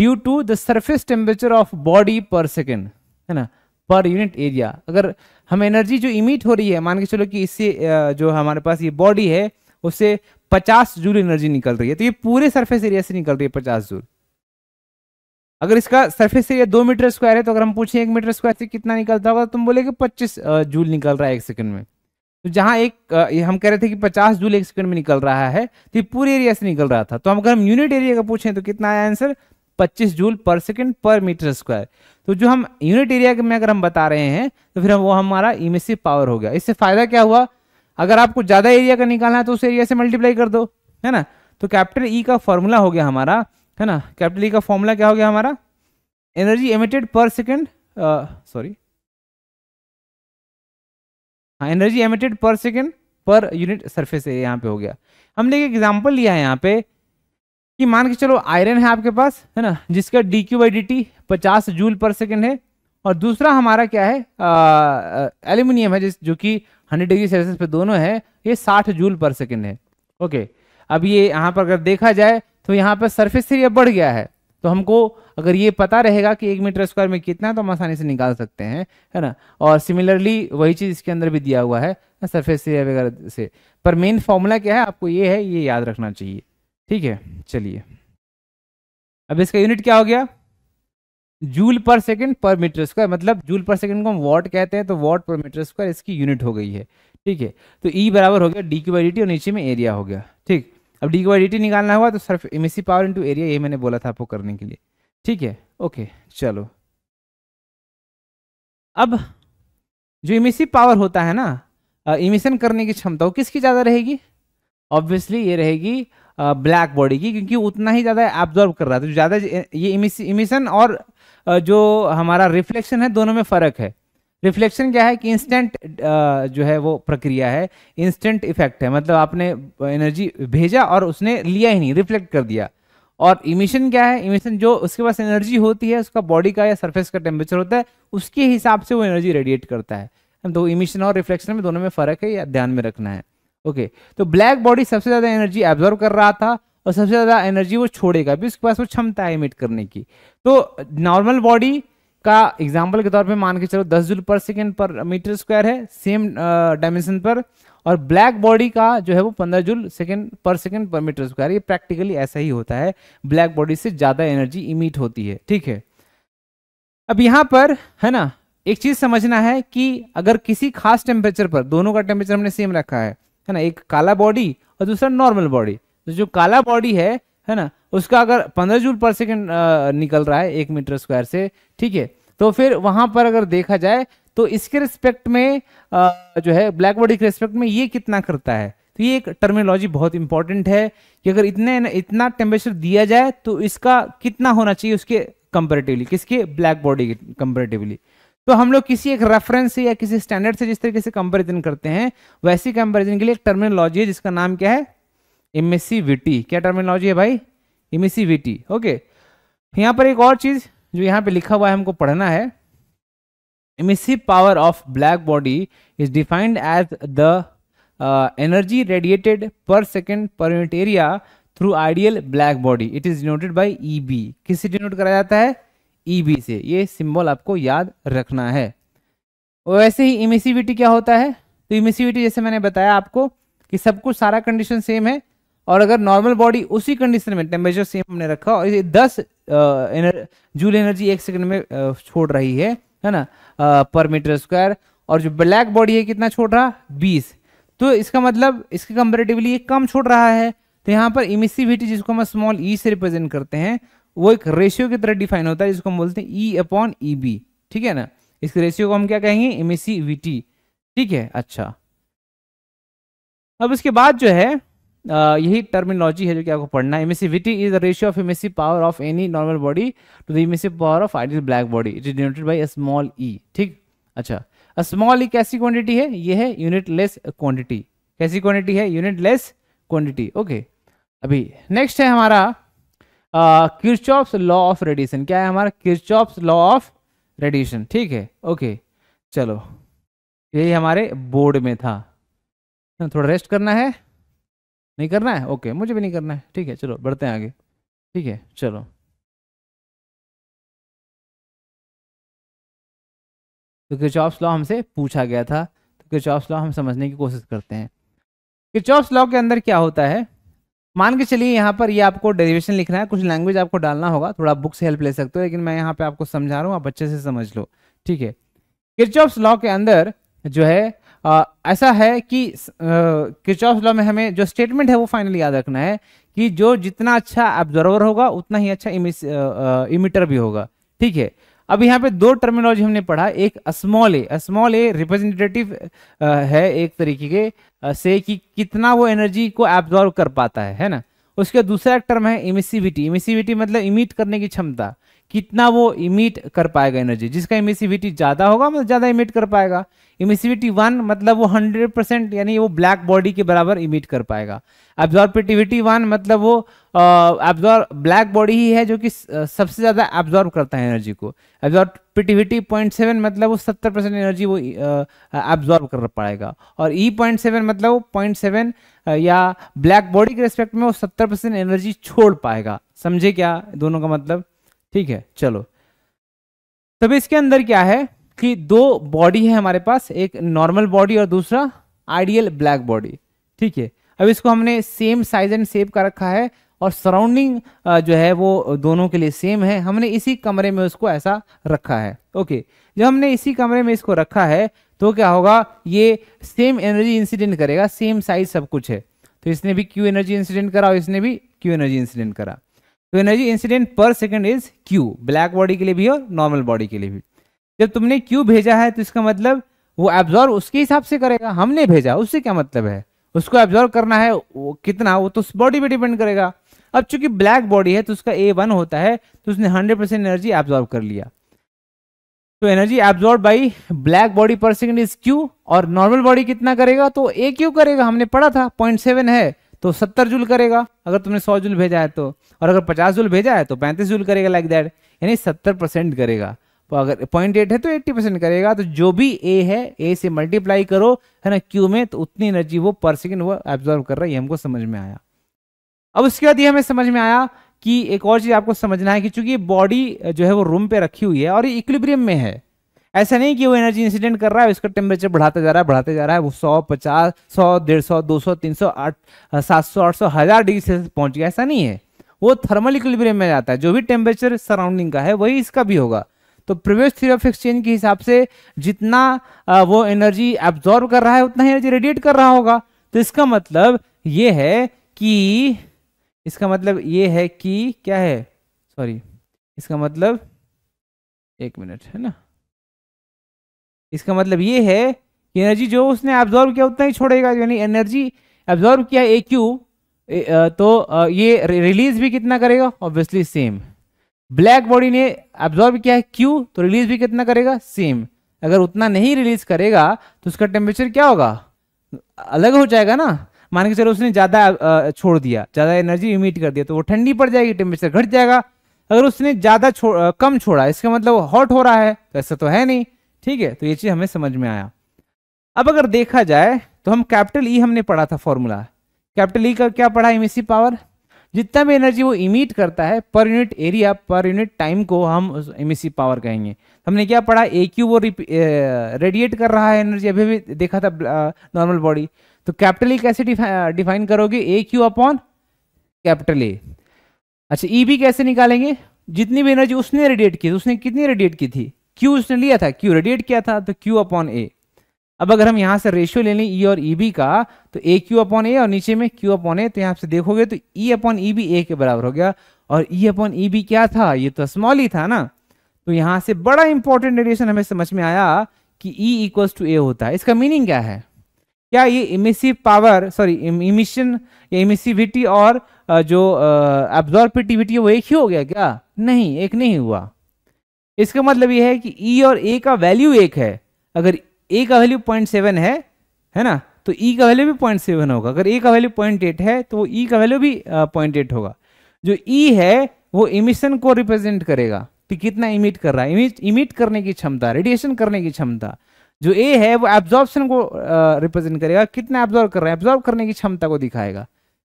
due to the surface temperature of body per second है ना पर यूनिट एरिया अगर हम एनर्जी जो इमिट हो रही है मान के चलो कि इससे जो हमारे पास ये बॉडी है उससे 50 जूल एनर्जी निकल रही है तो ये पूरे सरफेस एरिया से निकल रही है 50 जूल अगर इसका सरफेस एरिया दो मीटर स्क्वायर है तो अगर हम पूछें एक मीटर स्क्वायर से कितना निकलता होगा तो तुम बोले कि पच्चीस जूल निकल रहा है एक सेकंड में तो जहां एक हम कह रहे थे कि पचास जूल एक सेकंड में निकल रहा है तो ये पूरे एरिया से निकल रहा था तो हम अगर हम यूनिट एरिया का पूछें तो कितना आया आंसर पच्चीस joule per second per metre square तो जो हम यूनिट एरिया में अगर हम बता रहे हैं तो फिर हम वो हमारा इमेसिव पावर हो गया इससे फायदा क्या हुआ अगर आपको ज्यादा एरिया का निकालना है तो उस एरिया से मल्टीप्लाई कर दो है ना तो कैपिटल ई e का फॉर्मूला हो गया हमारा है ना कैपिटल ई e का फॉर्मूला क्या हो गया हमारा energy emitted per second sorry हाँ energy emitted per second per unit surface area यहाँ पे हो गया हमने एक एग्जाम्पल लिया है यहाँ पे कि मान के चलो आयरन है आपके पास है ना जिसका D Q by D T पचास जूल पर सेकेंड है और दूसरा हमारा क्या है एल्यूमिनियम है जिस जो कि 100 डिग्री सेल्सियस पे दोनों है ये 60 जूल पर सेकेंड है ओके अब ये यहाँ पर अगर देखा जाए तो यहाँ पर सरफेस एरिया बढ़ गया है तो हमको अगर ये पता रहेगा कि एक मीटर स्क्वायर में कितना है तो हम आसानी से निकाल सकते हैं है ना और सिमिलरली वही चीज़ इसके अंदर भी दिया हुआ है सरफेस एरिया वगैरह से पर मेन फॉर्मूला क्या है आपको ये है ये याद रखना चाहिए ठीक है चलिए अब इसका यूनिट क्या हो गया joule per second per metre square मतलब जूल पर सेकंड को हम वॉट कहते हैं तो वॉट पर मीटर स्क्वायर इसकी यूनिट हो गई है ठीक है तो ई e बराबर हो गया डी क्यू बाई डी और नीचे में एरिया हो गया ठीक अब डी क्यू बाई निकालना हुआ तो surface emissive power into area ये मैंने बोला था आपको करने के लिए ठीक है ओके चलो अब जो इमिसी पावर होता है ना इमिशन करने की क्षमता वो किसकी ज़्यादा रहेगी ऑब्वियसली ये रहेगी ब्लैक बॉडी की क्योंकि उतना ही ज़्यादा एब्जॉर्ब कर रहा था ज़्यादा ये इमिशन और जो हमारा रिफ्लेक्शन है दोनों में फ़र्क है रिफ्लेक्शन क्या है कि इंस्टेंट जो है वो प्रक्रिया है इंस्टेंट इफेक्ट है मतलब आपने एनर्जी भेजा और उसने लिया ही नहीं रिफ्लेक्ट कर दिया और इमिशन क्या है इमिशन जो उसके पास एनर्जी होती है उसका बॉडी का या सरफेस का टेम्परेचर होता है उसके हिसाब से वो एनर्जी रेडिएट करता है तो इमिशन और रिफ्लेक्शन में दोनों में फ़र्क है या ध्यान में रखना है ओके तो ब्लैक बॉडी सबसे ज़्यादा एनर्जी एब्जॉर्व कर रहा था और सबसे ज़्यादा एनर्जी वो छोड़ेगा भी उसके पास वो क्षमता है इमिट करने की तो नॉर्मल बॉडी का एग्जाम्पल के तौर पर मान के चलो दस joule per second per metre square है सेम डायमेंशन पर और ब्लैक बॉडी का जो है वो 15 joule second per second per metre square ये प्रैक्टिकली ऐसा ही होता है ब्लैक बॉडी से ज़्यादा एनर्जी इमिट होती है ठीक है अब यहां पर है ना एक चीज़ समझना है कि अगर किसी खास टेम्परेचर पर दोनों का टेम्परेचर हमने सेम रखा है है ना एक काला बॉडी और दूसरा नॉर्मल बॉडी तो जो काला बॉडी है है ना उसका अगर पंद्रह जूल पर सेकेंड निकल रहा है एक मीटर स्क्वायर से ठीक है तो फिर वहां पर अगर देखा जाए तो इसके रिस्पेक्ट में आ, जो है ब्लैक बॉडी के रिस्पेक्ट में ये कितना करता है तो ये एक टर्मिनोलॉजी बहुत इंपॉर्टेंट है कि अगर इतने इतना टेम्परेचर दिया जाए तो इसका कितना होना चाहिए उसके कंपेरेटिवली किसके ब्लैक बॉडी के कंपेरेटिवली तो हम लोग किसी एक रेफरेंस से या किसी स्टैंडर्ड से जिस तरीके से कंपेरिजन करते हैं वैसी कंपेरिजन के लिए एक टर्मिनोलॉजी है जिसका नाम क्या है एम क्या टर्मिनोलॉजी है भाई एम ओके यहां पर एक और चीज़ जो यहां पे लिखा हुआ है हमको पढ़ना है emissive power of black body is defined as the energy radiated per second per unit area through ideal black body it is denoted by E B किससे डिनोट कराया जाता है ई e बी से ये सिंबल आपको याद रखना है वैसे ही इमिसिविटी क्या होता है तो इमिसिविटी जैसे मैंने बताया आपको कि सब कुछ सारा कंडीशन सेम है और अगर नॉर्मल बॉडी उसी कंडीशन में टेम्परेचर सेम हमने रखा और ये दस एनर, जूल एनर्जी एक सेकंड में छोड़ रही है है ना आ, पर मीटर स्क्वायर और जो ब्लैक बॉडी है कितना छोड़ रहा बीस तो इसका मतलब इसके कंपेरेटिवली ये कम छोड़ रहा है तो यहाँ पर इमिसिविटी जिसको हम स्मॉल ई e से रिप्रेजेंट करते हैं वो एक रेशियो की तरह डिफाइन होता है जिसको हम बोलते हैं ई अपॉन ई बी ठीक है ना इस रेशियो को हम क्या कहेंगे emissivity ठीक है अच्छा अब इसके बाद जो है आ, यही टर्मिनोलॉजी है जो कि आपको पढ़ना है emissive emissivity is the ratio of emissive power of any normal body to the emissive power of ideal black body it is denoted by small E ठीक अच्छा a small ई कैसी quantity है ये है unitless quantity कैसी quantity है unitless quantity okay अभी next है हमारा किरचॉप्स लॉ ऑफ रेडिएशन क्या है हमारा किरचॉप्स लॉ ऑफ रेडिएशन ठीक है ओके चलो यही हमारे बोर्ड में था थोड़ा रेस्ट करना है नहीं करना है ओके मुझे भी नहीं करना है ठीक है चलो बढ़ते हैं आगे ठीक है चलो तो किरचॉप्स लॉ हमसे पूछा गया था तो किरचॉप्स लॉ हम समझने की कोशिश करते हैं किरचॉप्स लॉ के अंदर क्या होता है मान के चलिए यहाँ पर ये आपको डेरिवेशन लिखना है कुछ लैंग्वेज आपको डालना होगा थोड़ा बुक से हेल्प ले सकते हो लेकिन मैं यहाँ पे आपको समझा रहा हूँ आप अच्छे से समझ लो ठीक है किरचॉफ्स लॉ के अंदर जो है आ, ऐसा है कि किरचॉफ्स लॉ में हमें जो स्टेटमेंट है वो फाइनली याद रखना है कि जो जितना अच्छा एब्जॉर्वर होगा उतना ही अच्छा इमिटर भी होगा ठीक है अब यहाँ पे दो टर्मिनोलॉजी हमने पढ़ा एक small A small A representative है एक तरीके के से कि कितना वो एनर्जी को एब्जॉर्व कर पाता है है ना उसके दूसरा एक टर्म है इमिसिविटी इमिसिविटी मतलब इमिट करने की क्षमता कितना वो इमिट कर पाएगा एनर्जी जिसका इमिसिविटी ज़्यादा होगा मतलब ज़्यादा इमिट कर पाएगा इमिसिविटी वन मतलब वो हंड्रेड परसेंट यानी वो ब्लैक बॉडी के बराबर इमिट कर पाएगा एब्जॉर्बिटिविटी वन मतलब वो एब्जॉर्ब ब्लैक बॉडी ही है जो कि सबसे ज़्यादा एब्जॉर्ब करता है एनर्जी को एब्जॉर्बिटिविटी पॉइंट सेवन मतलब वो सत्तर परसेंट एनर्जी वो एब्जॉर्ब कर पाएगा और ई पॉइंट सेवन मतलब वो पॉइंट सेवन या ब्लैक बॉडी के रिस्पेक्ट में वो सत्तर परसेंट एनर्जी छोड़ पाएगा समझे क्या दोनों का मतलब ठीक है चलो तब इसके अंदर क्या है कि दो बॉडी है हमारे पास एक नॉर्मल बॉडी और दूसरा आइडियल ब्लैक बॉडी ठीक है अब इसको हमने सेम साइज एंड सेप का रखा है और सराउंडिंग जो है वो दोनों के लिए सेम है हमने इसी कमरे में उसको ऐसा रखा है ओके जब हमने इसी कमरे में इसको रखा है तो क्या होगा ये सेम एनर्जी इंसिडेंट करेगा सेम साइज सब कुछ है तो इसने भी क्यू एनर्जी इंसिडेंट करा और इसने भी क्यू एनर्जी इंसिडेंट करा तो energy incident per second is Q black body के लिए भी और नॉर्मल बॉडी के लिए भी जब तुमने क्यू भेजा है तो इसका मतलब वो एब्जॉर्व उसके हिसाब से करेगा हमने भेजा उससे क्या मतलब है उसको एब्जॉर्व करना है वो कितना वो तो उस बॉडी पे डिपेंड करेगा अब चूंकि ब्लैक बॉडी है तो उसका ए वन होता है तो उसने हंड्रेड परसेंट एनर्जी एब्जॉर्व कर लिया तो energy absorb by black body per second is Q और नॉर्मल बॉडी कितना करेगा तो ए क्यू करेगा हमने पढ़ा था पॉइंट सेवन है तो सत्तर जूल करेगा अगर तुमने सौ जूल भेजा है तो और अगर पचास जूल भेजा है तो पैंतीस जूल करेगा लाइक दैट यानी सत्तर परसेंट करेगा तो अगर पॉइंट एट है तो एट्टी परसेंट करेगा तो जो भी ए है ए से मल्टीप्लाई करो है ना क्यू में तो उतनी एनर्जी वो पर सेकेंड वो एब्जॉर्व कर रहा है हमको समझ में आया अब उसके बाद ये हमें समझ में आया कि एक और चीज़ आपको समझना है कि चूंकि बॉडी जो है वो रूम पे रखी हुई है और ये इक्विलिब्रियम में है ऐसा नहीं कि वो एनर्जी इंसिडेंट कर रहा है उसका टेम्परेचर बढ़ाता जा रहा है बढ़ाते जा रहा है वो सौ पचास सौ डेढ़ सौ दो सौ तीन सौ आठ सात सौ आठ सौ हज़ार डिग्री सेल्सियस पहुंच गया ऐसा नहीं है वो थर्मल इक्विलिब्रियम में जाता है जो भी टेम्परेचर सराउंडिंग का है वही इसका भी होगा तो प्रीवियस थ्योरी ऑफ एक्सचेंज के हिसाब से जितना वो एनर्जी एब्जॉर्व कर रहा है उतना ही एनर्जी रेडिएट कर रहा होगा तो इसका मतलब ये है कि इसका मतलब ये है कि क्या है सॉरी इसका मतलब एक मिनट है ना इसका मतलब ये है कि एनर्जी जो उसने एब्जॉर्व किया उतना ही छोड़ेगा यानी एनर्जी एब्जॉर्व किया ए क्यू तो ये रिलीज भी कितना करेगा ऑब्वियसली सेम ब्लैक बॉडी ने एब्जॉर्व किया है क्यू तो रिलीज भी कितना करेगा सेम अगर उतना नहीं रिलीज करेगा तो उसका टेम्परेचर क्या होगा अलग हो जाएगा ना मान के चलो उसने ज़्यादा छोड़ दिया ज़्यादा एनर्जी इमिट कर दिया तो वो ठंडी पड़ जाएगी टेम्परेचर घट जाएगा अगर उसने ज़्यादा छो, कम छोड़ा इसका मतलब हॉट हो रहा है तो ऐसा तो है नहीं ठीक है तो ये चीज हमें समझ में आया अब अगर देखा जाए तो हम कैपिटल ई e हमने पढ़ा था फॉर्मूला कैपिटल ई e का क्या पढ़ा इमेसी पावर जितना भी एनर्जी वो इमिट करता है per unit area per unit time को हम एमिसी पावर कहेंगे हमने क्या पढ़ा ए क्यू वो रेडिएट कर रहा है एनर्जी अभी भी देखा था नॉर्मल बॉडी तो कैपिटल ई e कैसे डिफाइन करोगे A Q upon capital A e। अच्छा ई e भी कैसे निकालेंगे जितनी भी एनर्जी उसने रेडिएट की तो उसने कितनी रेडिएट की थी क्यू उसने लिया था क्यू रेडिएट किया था तो क्यू अपॉन ए अब अगर हम यहां से रेशियो ले लें ई e और ई e बी का तो ए क्यू अपॉन ए और नीचे में क्यू अपॉन ए तो यहां से देखोगे तो ई अपॉन ई बी ए के बराबर हो गया और ई अपॉन ई बी क्या था ये तो स्मॉल ही था ना तो यहां से बड़ा इंपॉर्टेंट रेडिएशन हमें समझ में आया कि ई इक्वल्स टू ए होता है इसका मीनिंग क्या है क्या ये emissive power sorry emission emissivity और जो एब्जॉर्बिटिविटी वो एक ही हो गया क्या नहीं एक नहीं हुआ इसका मतलब यह है कि ई e और ए का वैल्यू एक है अगर ए का वैल्यू पॉइंट सेवन है है ना तो ई e का वैल्यू भी पॉइंट सेवन होगा अगर ए का वैल्यू पॉइंट एट है तो ई e का वैल्यू भी पॉइंट एट होगा जो ई e है वो इमिशन को रिप्रेजेंट करेगा कि कितना इमिट कर रहा है इमिट इमिट करने की क्षमता रेडिएशन करने की क्षमता जो ए है वो एब्जॉर्बन को रिप्रेजेंट करेगा कितना एब्जॉर्ब कर रहा है एब्जॉर्ब करने की क्षमता को दिखाएगा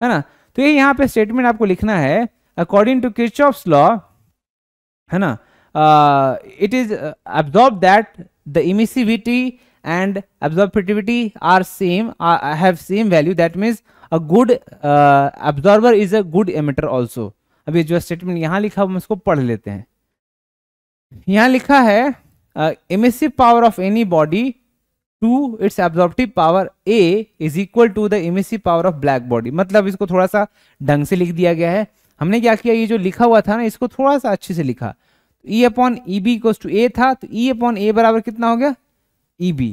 है ना तो ये यहाँ पे स्टेटमेंट आपको लिखना है अकॉर्डिंग टू किच लॉ है ना uh, it is uh, absorbed that the emissivity and absorptivity are same uh, have same value that means a good uh, absorber is a good emitter also अभी जो statement यहाँ लिखा हम इसको पढ़ लेते हैं यहाँ लिखा है emissive power of any body to its absorptive power A is equal to the emissive power of black body मतलब इसको थोड़ा सा ढंग से लिख दिया गया है हमने क्या किया ये जो लिखा हुआ था ना इसको थोड़ा सा अच्छे से लिखा E upon E B equal to A था तो ई अपॉन ए बराबर कितना हो गया ई बी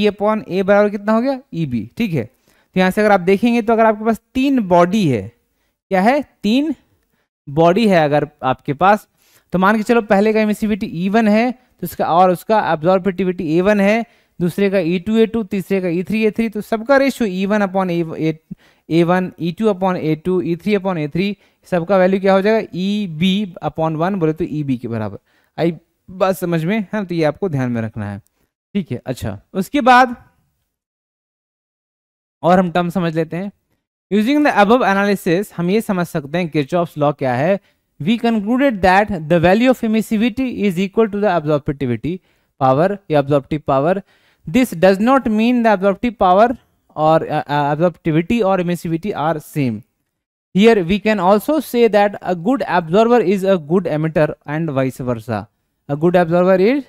ई अपॉन ए बराबर कितना हो गया ई e बी ठीक है तो यहाँ से अगर आप देखेंगे तो अगर आपके पास तीन बॉडी है क्या है तीन बॉडी है अगर आपके पास तो मान के चलो पहले का एमिसिविटी ई वन है तो इसका और उसका एब्जॉर्बिटिविटी ए वन है दूसरे का ई टू ए टू तीसरे का ई थ्री ए थ्री तो सबका ratio E one upon A one E two upon A two E three upon A three सबका वैल्यू क्या हो जाएगा ई बी अपॉन वन बोले तो ई e बी के बराबर आई बात समझ में है हाँ, तो ये आपको ध्यान में रखना है ठीक है अच्छा उसके बाद और हम टर्म समझ लेते हैं यूजिंग द अबव एनालिसिस हम ये समझ सकते हैं किरचॉफ्स लॉ क्या है we concluded that the value of emissivity is equal to the absorptivity power या absorptive power this does not mean the absorptive power और एब्जॉर्प्टिविटी और emissivity are same here we can also say that a good absorber is a good emitter and vice versa a good absorber is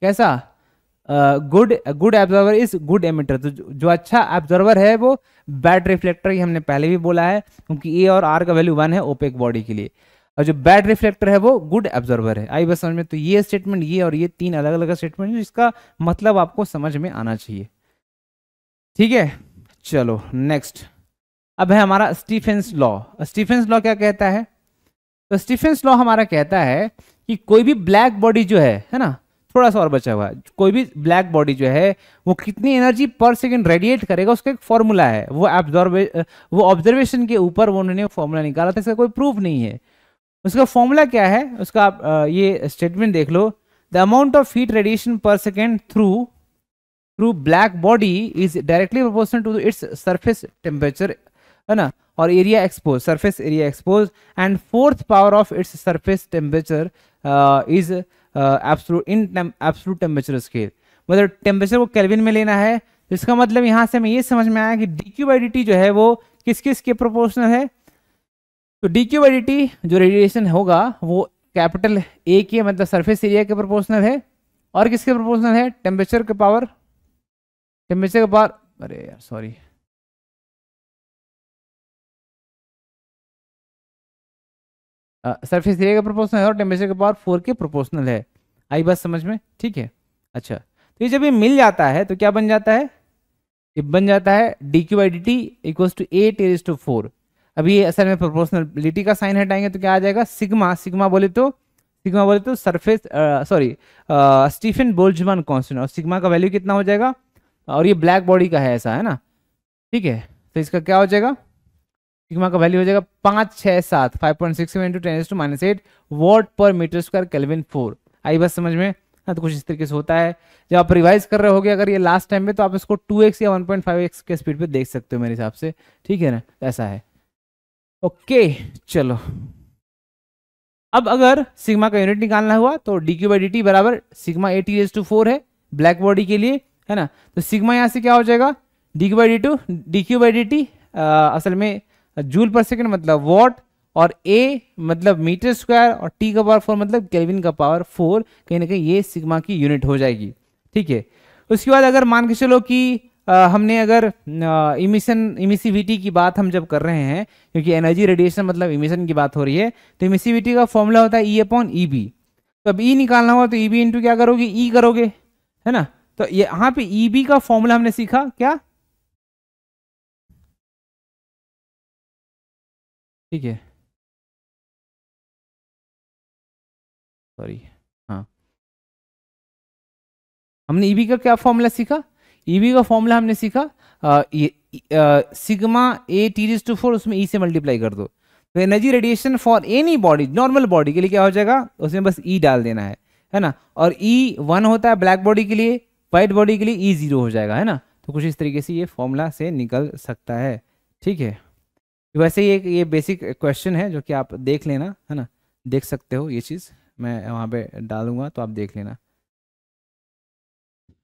कैसा good good absorber is good emitter तो जो अच्छा absorber है वो bad reflector ही हमने पहले भी बोला है क्योंकि ए और आर का वैल्यू वन है ओपेक बॉडी के लिए और जो बैड रिफ्लेक्टर है वो गुड एब्जॉर्बर है आई बस समझ में तो ये स्टेटमेंट ये और ये तीन अलग अलग स्टेटमेंट है जिसका मतलब आपको समझ में आना चाहिए ठीक है चलो नेक्स्ट अब है हमारा स्टीफेंस लॉ स्टीफेंस लॉ क्या कहता है तो स्टीफेंस लॉ हमारा कहता है कि कोई भी ब्लैक बॉडी जो है है ना थोड़ा सा और बचा हुआ कोई भी ब्लैक बॉडी जो है वो कितनी एनर्जी पर सेकेंड रेडिएट करेगा उसका एक फॉर्मूला है वो एब्जॉर्बे वो ऑब्जर्वेशन के ऊपर वो उन्होंने फॉर्मूला निकाला था इसका कोई प्रूफ नहीं है उसका फॉर्मूला क्या है उसका आप ये स्टेटमेंट देख लो the amount of heat radiation per second through through black body is directly proportional to its surface temperature है ना और area expose surface area expose and fourth power of its surface temperature is absolute in absolute temperature scale मतलब temperature को Kelvin में लेना है इसका मतलब यहाँ से हमें ये समझ में आया कि D Q by D T जो है वो किस किस के प्रोपोर्शनल है तो D Q by D T जो रेडिएशन होगा वो कैपिटल मतलब ए के मतलब सरफेस एरिया के प्रोपोर्शनल है और किसके प्रोपोर्शनल है टेम्परेचर के पावर टेम्परेचर के पावर अरे यार सॉरी सरफेस एरिया का प्रोपोर्शनल है और टेम्परेचर के पावर फोर के प्रोपोर्शनल है आई बात समझ में ठीक है अच्छा तो ये जब ये मिल जाता है तो क्या बन जाता है ये बन जाता है D Q I D T equals to A T raise to four अभी असल में प्रोपोर्शनलिटी का साइन हटाएंगे तो क्या आ जाएगा सिग्मा सिग्मा बोले तो सिग्मा बोले तो surface sorry Stefan Boltzmann constant और सिग्मा का वैल्यू कितना हो जाएगा और ये ब्लैक बॉडी का है ऐसा है ना ठीक है तो इसका क्या हो जाएगा सिग्मा का वैल्यू हो जाएगा पाँच छः सात five point six into ten to minus eight watt per metre square Kelvin four आई बस समझ में ना हाँ, तो कुछ इस तरीके से होता है जब आप रिवाइज कर रहे होगे अगर ये लास्ट टाइम में तो आप इसको एक्स या एक्स के स्पीड पर देख सकते हो मेरे हिसाब से ठीक है ना ऐसा है ओके चलो अब अगर सिग्मा का यूनिट निकालना हुआ तो D Q by D T बराबर sigma A T S to four है ब्लैक बॉडी के लिए है ना तो सिग्मा यहाँ से क्या हो जाएगा D Q by D to D Q by D T असल में जूल पर सेकेंड मतलब वॉट और ए मतलब मीटर स्क्वायर और टी का पावर फोर मतलब केल्विन का पावर फोर कहीं ना कहीं ये सिग्मा की यूनिट हो जाएगी ठीक है उसके बाद अगर मान के चलो कि हमने अगर इमिशन इमिसिविटी की बात हम जब कर रहे हैं क्योंकि एनर्जी रेडिएशन मतलब इमिशन की बात हो रही है तो इमिसिविटी का फॉर्मूला होता है ई अपॉन ई बी तो अब ई e निकालना होगा तो ई बी इंटू क्या करोगे ई e करोगे है ना तो यहाँ पे ई e बी का फॉर्मूला हमने सीखा क्या ठीक है सॉरी हाँ हमने ई बी का क्या फॉर्मूला सीखा ईवी e का फॉर्मूला हमने सीखा sigma A T to four उसमें ई e से मल्टीप्लाई कर दो तो energy radiation for any body normal body के लिए क्या हो जाएगा उसमें बस ई e डाल देना है है ना और ई e वन होता है ब्लैक बॉडी के लिए व्हाइट बॉडी के लिए ई e जीरो हो जाएगा है ना तो कुछ इस तरीके से ये फॉर्मूला से निकल सकता है ठीक है वैसे ये ये बेसिक क्वेश्चन है जो कि आप देख लेना है ना देख सकते हो ये चीज़ मैं वहाँ पे डालूंगा तो आप देख लेना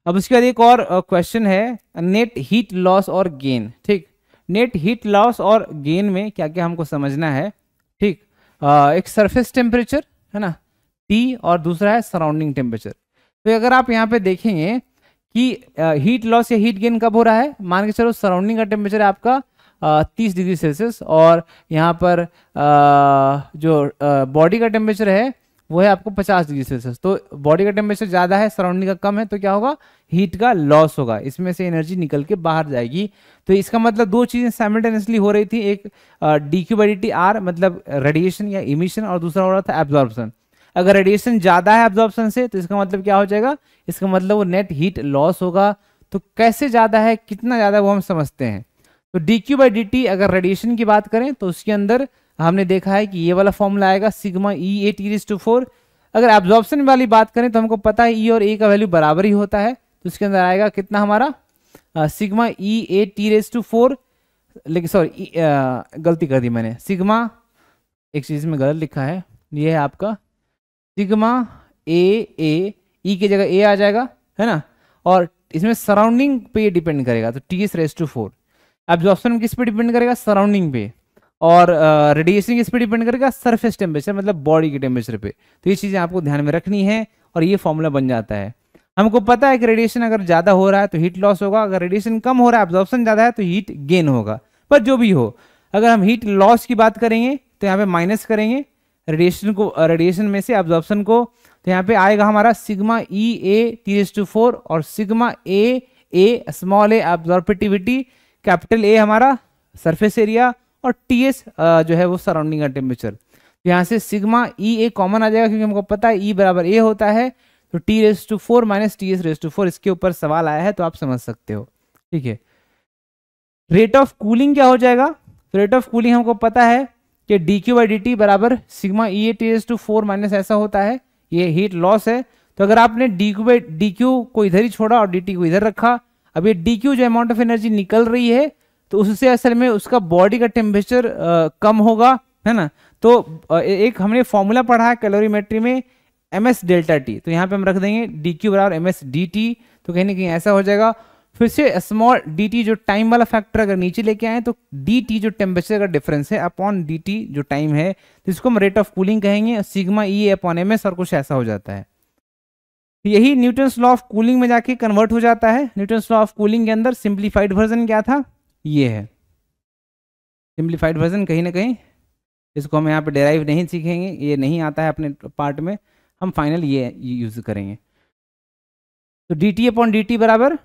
अब उसके बाद एक और क्वेश्चन है नेट हीट लॉस और गेन ठीक नेट हीट लॉस और गेन में क्या क्या हमको समझना है ठीक एक सरफेस टेम्परेचर है ना टी और दूसरा है सराउंडिंग टेम्परेचर तो अगर आप यहाँ पे देखेंगे कि हीट लॉस या हीट गेन कब हो रहा है मान के चलो सराउंडिंग का टेम्परेचर है आपका तीस डिग्री सेल्सियस और यहाँ पर आ, जो बॉडी का टेम्परेचर है वो है आपको 50 डिग्री सेल्सियस तो बॉडी का टेम्परेचर ज़्यादा है सराउंडिंग का कम है तो क्या होगा हीट का लॉस होगा इसमें से एनर्जी निकल के बाहर जाएगी तो इसका मतलब दो चीज़ें साइमल्टेनियसली हो रही थी एक D Q by D R मतलब रेडिएशन या इमिशन और दूसरा हो रहा था एब्जॉर्बन अगर रेडिएशन ज़्यादा है एब्जॉर्बन से तो इसका मतलब क्या हो जाएगा इसका मतलब वो नेट हीट लॉस होगा तो कैसे ज़्यादा है कितना ज़्यादा वो हम समझते हैं तो डी क्यू अगर रेडिएशन की बात करें तो उसके अंदर हमने देखा है कि ये वाला फॉर्मूला आएगा sigma E A T to four अगर एब्जॉर्प्शन वाली बात करें तो हमको पता है ई e और ए का वैल्यू बराबर ही होता है तो उसके अंदर आएगा कितना हमारा sigma E A T raise to four लेकिन सॉरी e, गलती कर दी मैंने सिग्मा एक चीज़ में गलत लिखा है ये है आपका सिग्मा ए ए ई की जगह ए आ जाएगा है ना और इसमें सराउंडिंग पे डिपेंड करेगा तो T S raise to four absorption किस पे डिपेंड करेगा सराउंडिंग पे और रेडिएशन किस पर डिपेंड करेगा सरफेस टेम्परेचर मतलब बॉडी के टेम्परेचर पे तो ये चीज़ें आपको ध्यान में रखनी है और ये फॉर्मूला बन जाता है हमको पता है कि रेडिएशन अगर ज़्यादा हो रहा है तो हीट लॉस होगा अगर रेडिएशन कम हो रहा है एब्जॉर्प्शन ज़्यादा है तो हीट गेन होगा पर जो भी हो अगर हम हीट लॉस की बात करेंगे तो यहाँ पे माइनस करेंगे रेडिएशन को रेडिएशन में से एब्जॉर्प्शन को तो यहाँ पे आएगा हमारा sigma E A T S to four और sigma A A small A absorptivity capital A हमारा सरफेस एरिया और टीएस जो है वो सराउंडिंग का टेम्परेचर तो यहाँ से सिग्मा ई ए कॉमन आ जाएगा क्योंकि हमको पता है ई e बराबर ए होता है तो T raise to four minus T S raise to four इसके ऊपर सवाल आया है तो आप समझ सकते हो ठीक है रेट ऑफ कूलिंग क्या हो जाएगा तो रेट ऑफ कूलिंग हमको पता है कि D Q by D T बराबर sigma E A T S to four minus ऐसा होता है ये हीट लॉस है तो अगर आपने D Q by D Q को इधर ही छोड़ा और डी टी को इधर रखा अब ये डी क्यू जो अमाउंट ऑफ एनर्जी निकल रही है तो उससे असल में उसका बॉडी का टेम्परेचर कम होगा है ना तो एक हमने फॉर्मूला पढ़ा है कैलोरीमेट्री में एम एस डेल्टा टी तो यहाँ पे हम रख देंगे डी क्यू बराबर एम एस डी टी तो कहीं ना कहीं ऐसा हो जाएगा फिर से स्मॉल डी टी जो टाइम वाला फैक्टर अगर नीचे लेके आए तो डी टी जो टेम्परेचर का डिफरेंस है अपॉन डी टी जो टाइम है तो इसको हम रेट ऑफ कूलिंग कहेंगे sigma E upon M S और कुछ ऐसा हो जाता है यही न्यूटन लॉ ऑफ कूलिंग में जाके कन्वर्ट हो जाता है न्यूटन लॉ ऑफ कूलिंग के अंदर सिंप्लीफाइड वर्जन क्या था ये है सिंप्लीफाइड वर्जन कहीं ना कहीं इसको हम यहाँ पे डेराइव नहीं सीखेंगे ये नहीं आता है अपने पार्ट में हम फाइनल ये यूज़ करेंगे तो D T upon D T बराबर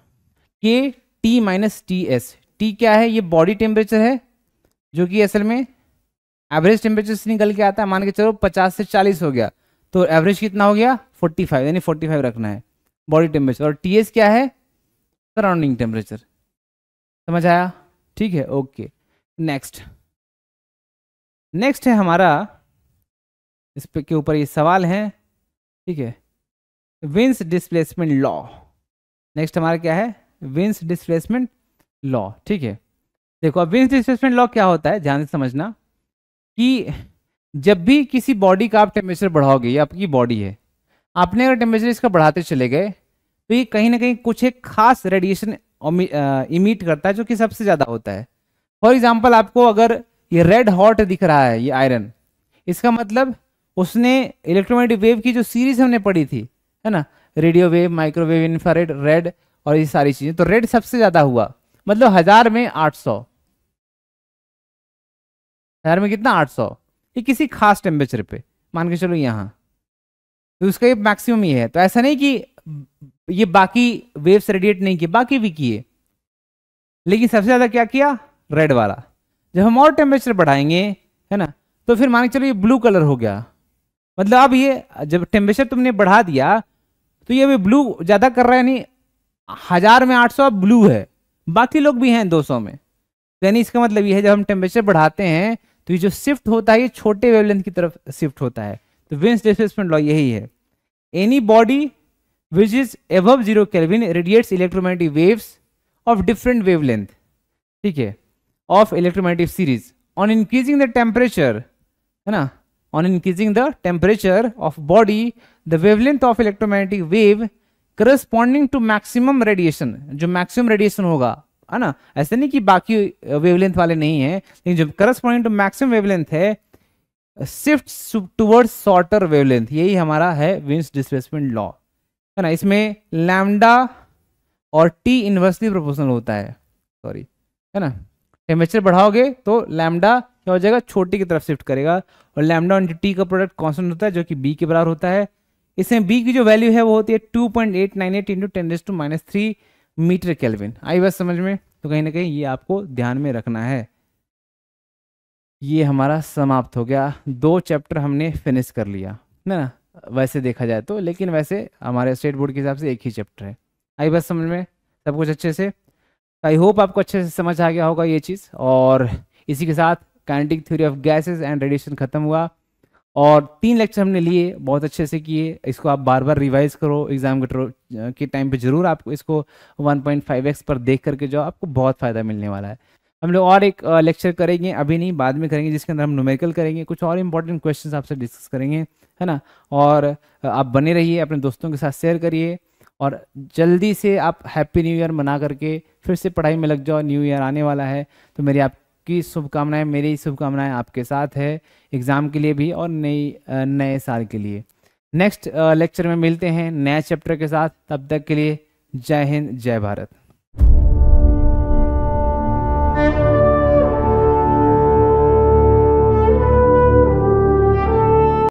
K T minus T S T क्या है ये बॉडी टेम्परेचर है जो कि असल में एवरेज टेम्परेचर से निकल के आता है मान के चलो पचास से चालीस हो गया तो एवरेज कितना हो गया फोर्टी फाइव यानी फोर्टी फाइव रखना है बॉडी टेम्परेचर और टी एस क्या है सराउंडिंग टेम्परेचर समझ आया ठीक है ओके नेक्स्ट नेक्स्ट है हमारा इस पे के ऊपर ये सवाल है ठीक है विंस डिस्प्लेसमेंट लॉ नेक्स्ट हमारा क्या है विंस डिस्प्लेसमेंट लॉ ठीक है देखो अब विंस डिस्प्लेसमेंट लॉ क्या होता है ध्यान से समझना कि जब भी किसी बॉडी का आप टेम्परेचर बढ़ाओगे या आपकी बॉडी है आपने अगर टेम्परेचर इसका बढ़ाते चले गए तो ये कहीं ना कहीं कुछ एक खास रेडिएशन इमिट करता है जो कि सबसे ज़्यादा होता है फॉर एग्जाम्पल आपको अगर ये रेड हॉट दिख रहा है ये आयरन इसका मतलब उसने इलेक्ट्रोमैग्नेटिक वेव की जो सीरीज हमने पढ़ी थी है ना radio wave microwave infrared red और ये सारी चीज़ें तो रेड सबसे ज़्यादा हुआ मतलब हज़ार में आठ सौ हज़ार में कितना आठ सौ ये किसी खास टेम्परेचर पे मान के चलो यहाँ तो उसका ये मैक्सिमम ही है तो ऐसा नहीं कि ये बाकी वेव्स रेडिएट नहीं किए बाकी भी किए लेकिन सबसे ज्यादा क्या किया रेड वाला जब हम और टेम्परेचर बढ़ाएंगे है ना तो फिर मान के चलो ये ब्लू कलर हो गया मतलब अब ये जब टेम्परेचर तुमने बढ़ा दिया तो ये अभी ब्लू ज्यादा कर रहा है नहीं हजार में आठ सौ ब्लू है बाकी लोग भी हैं दो सौ में यानी इसका मतलब ये है जब हम टेम्परेचर बढ़ाते हैं तो ये जो शिफ्ट होता है ये छोटे वेवलेंथ की तरफ शिफ्ट होता है तो विंस डिस्प्लेसमेंट लॉ यही है any body which is above 0 Kelvin radiates electromagnetic waves of different wavelength ठीक है of electromagnetic series on increasing the temperature है ना on increasing the temperature of body the wavelength of electromagnetic wave corresponding to maximum radiation जो maximum radiation होगा है ना ऐसे नहीं कि बाकी वेवलेंथ वाले नहीं है लेकिन जो करस्पॉन्डिंग टू मैक्सिमम वेवलेंथ है शिफ्ट टुवर्ड्स शॉर्टर वेवलेंथ यही हमारा है विंस डिस्प्लेसमेंट लॉ है ना इसमें लैमडा और टी इनवर्सली प्रोपोर्शनल होता है सॉरी है ना टेम्परेचर बढ़ाओगे तो लैमडा क्या हो जाएगा छोटी की तरफ शिफ्ट करेगा और लैमडा और टी का प्रोडक्ट कॉन्सेंट होता है जो कि बी के बराबर होता है इसमें बी की जो वैल्यू है वो होती है two point eight nine eight into ten to minus three metre Kelvin आई बस समझ में तो कहीं ना कहीं ये आपको ध्यान में रखना है ये हमारा समाप्त हो गया दो चैप्टर हमने फिनिश कर लिया है ना वैसे देखा जाए तो लेकिन वैसे हमारे स्टेट बोर्ड के हिसाब से एक ही चैप्टर है आई बस समझ में सब कुछ अच्छे से आई होप आपको अच्छे से समझ आ गया होगा ये चीज़ और इसी के साथ kinetic theory of gases and radiation ख़त्म हुआ और तीन लेक्चर हमने लिए बहुत अच्छे से किए इसको आप बार बार रिवाइज करो एग्ज़ाम के के टाइम पे ज़रूर आपको इसको 1.5x पर देख करके जाओ आपको बहुत फ़ायदा मिलने वाला है हम लोग और एक लेक्चर करेंगे अभी नहीं बाद में करेंगे जिसके अंदर हम न्यूमेरिकल करेंगे कुछ और इंपॉर्टेंट क्वेश्चन आपसे डिस्कस करेंगे है ना और आप बने रहिए अपने दोस्तों के साथ शेयर करिए और जल्दी से आप हैप्पी न्यू ईयर मना करके फिर से पढ़ाई में लग जाओ न्यू ईयर आने वाला है तो मेरी आपकी शुभकामनाएं मेरी शुभकामनाएं आपके साथ है एग्ज़ाम के लिए भी और नई नए साल के लिए नेक्स्ट लेक्चर में मिलते हैं नए चैप्टर के साथ तब तक के लिए जय हिंद जय भारत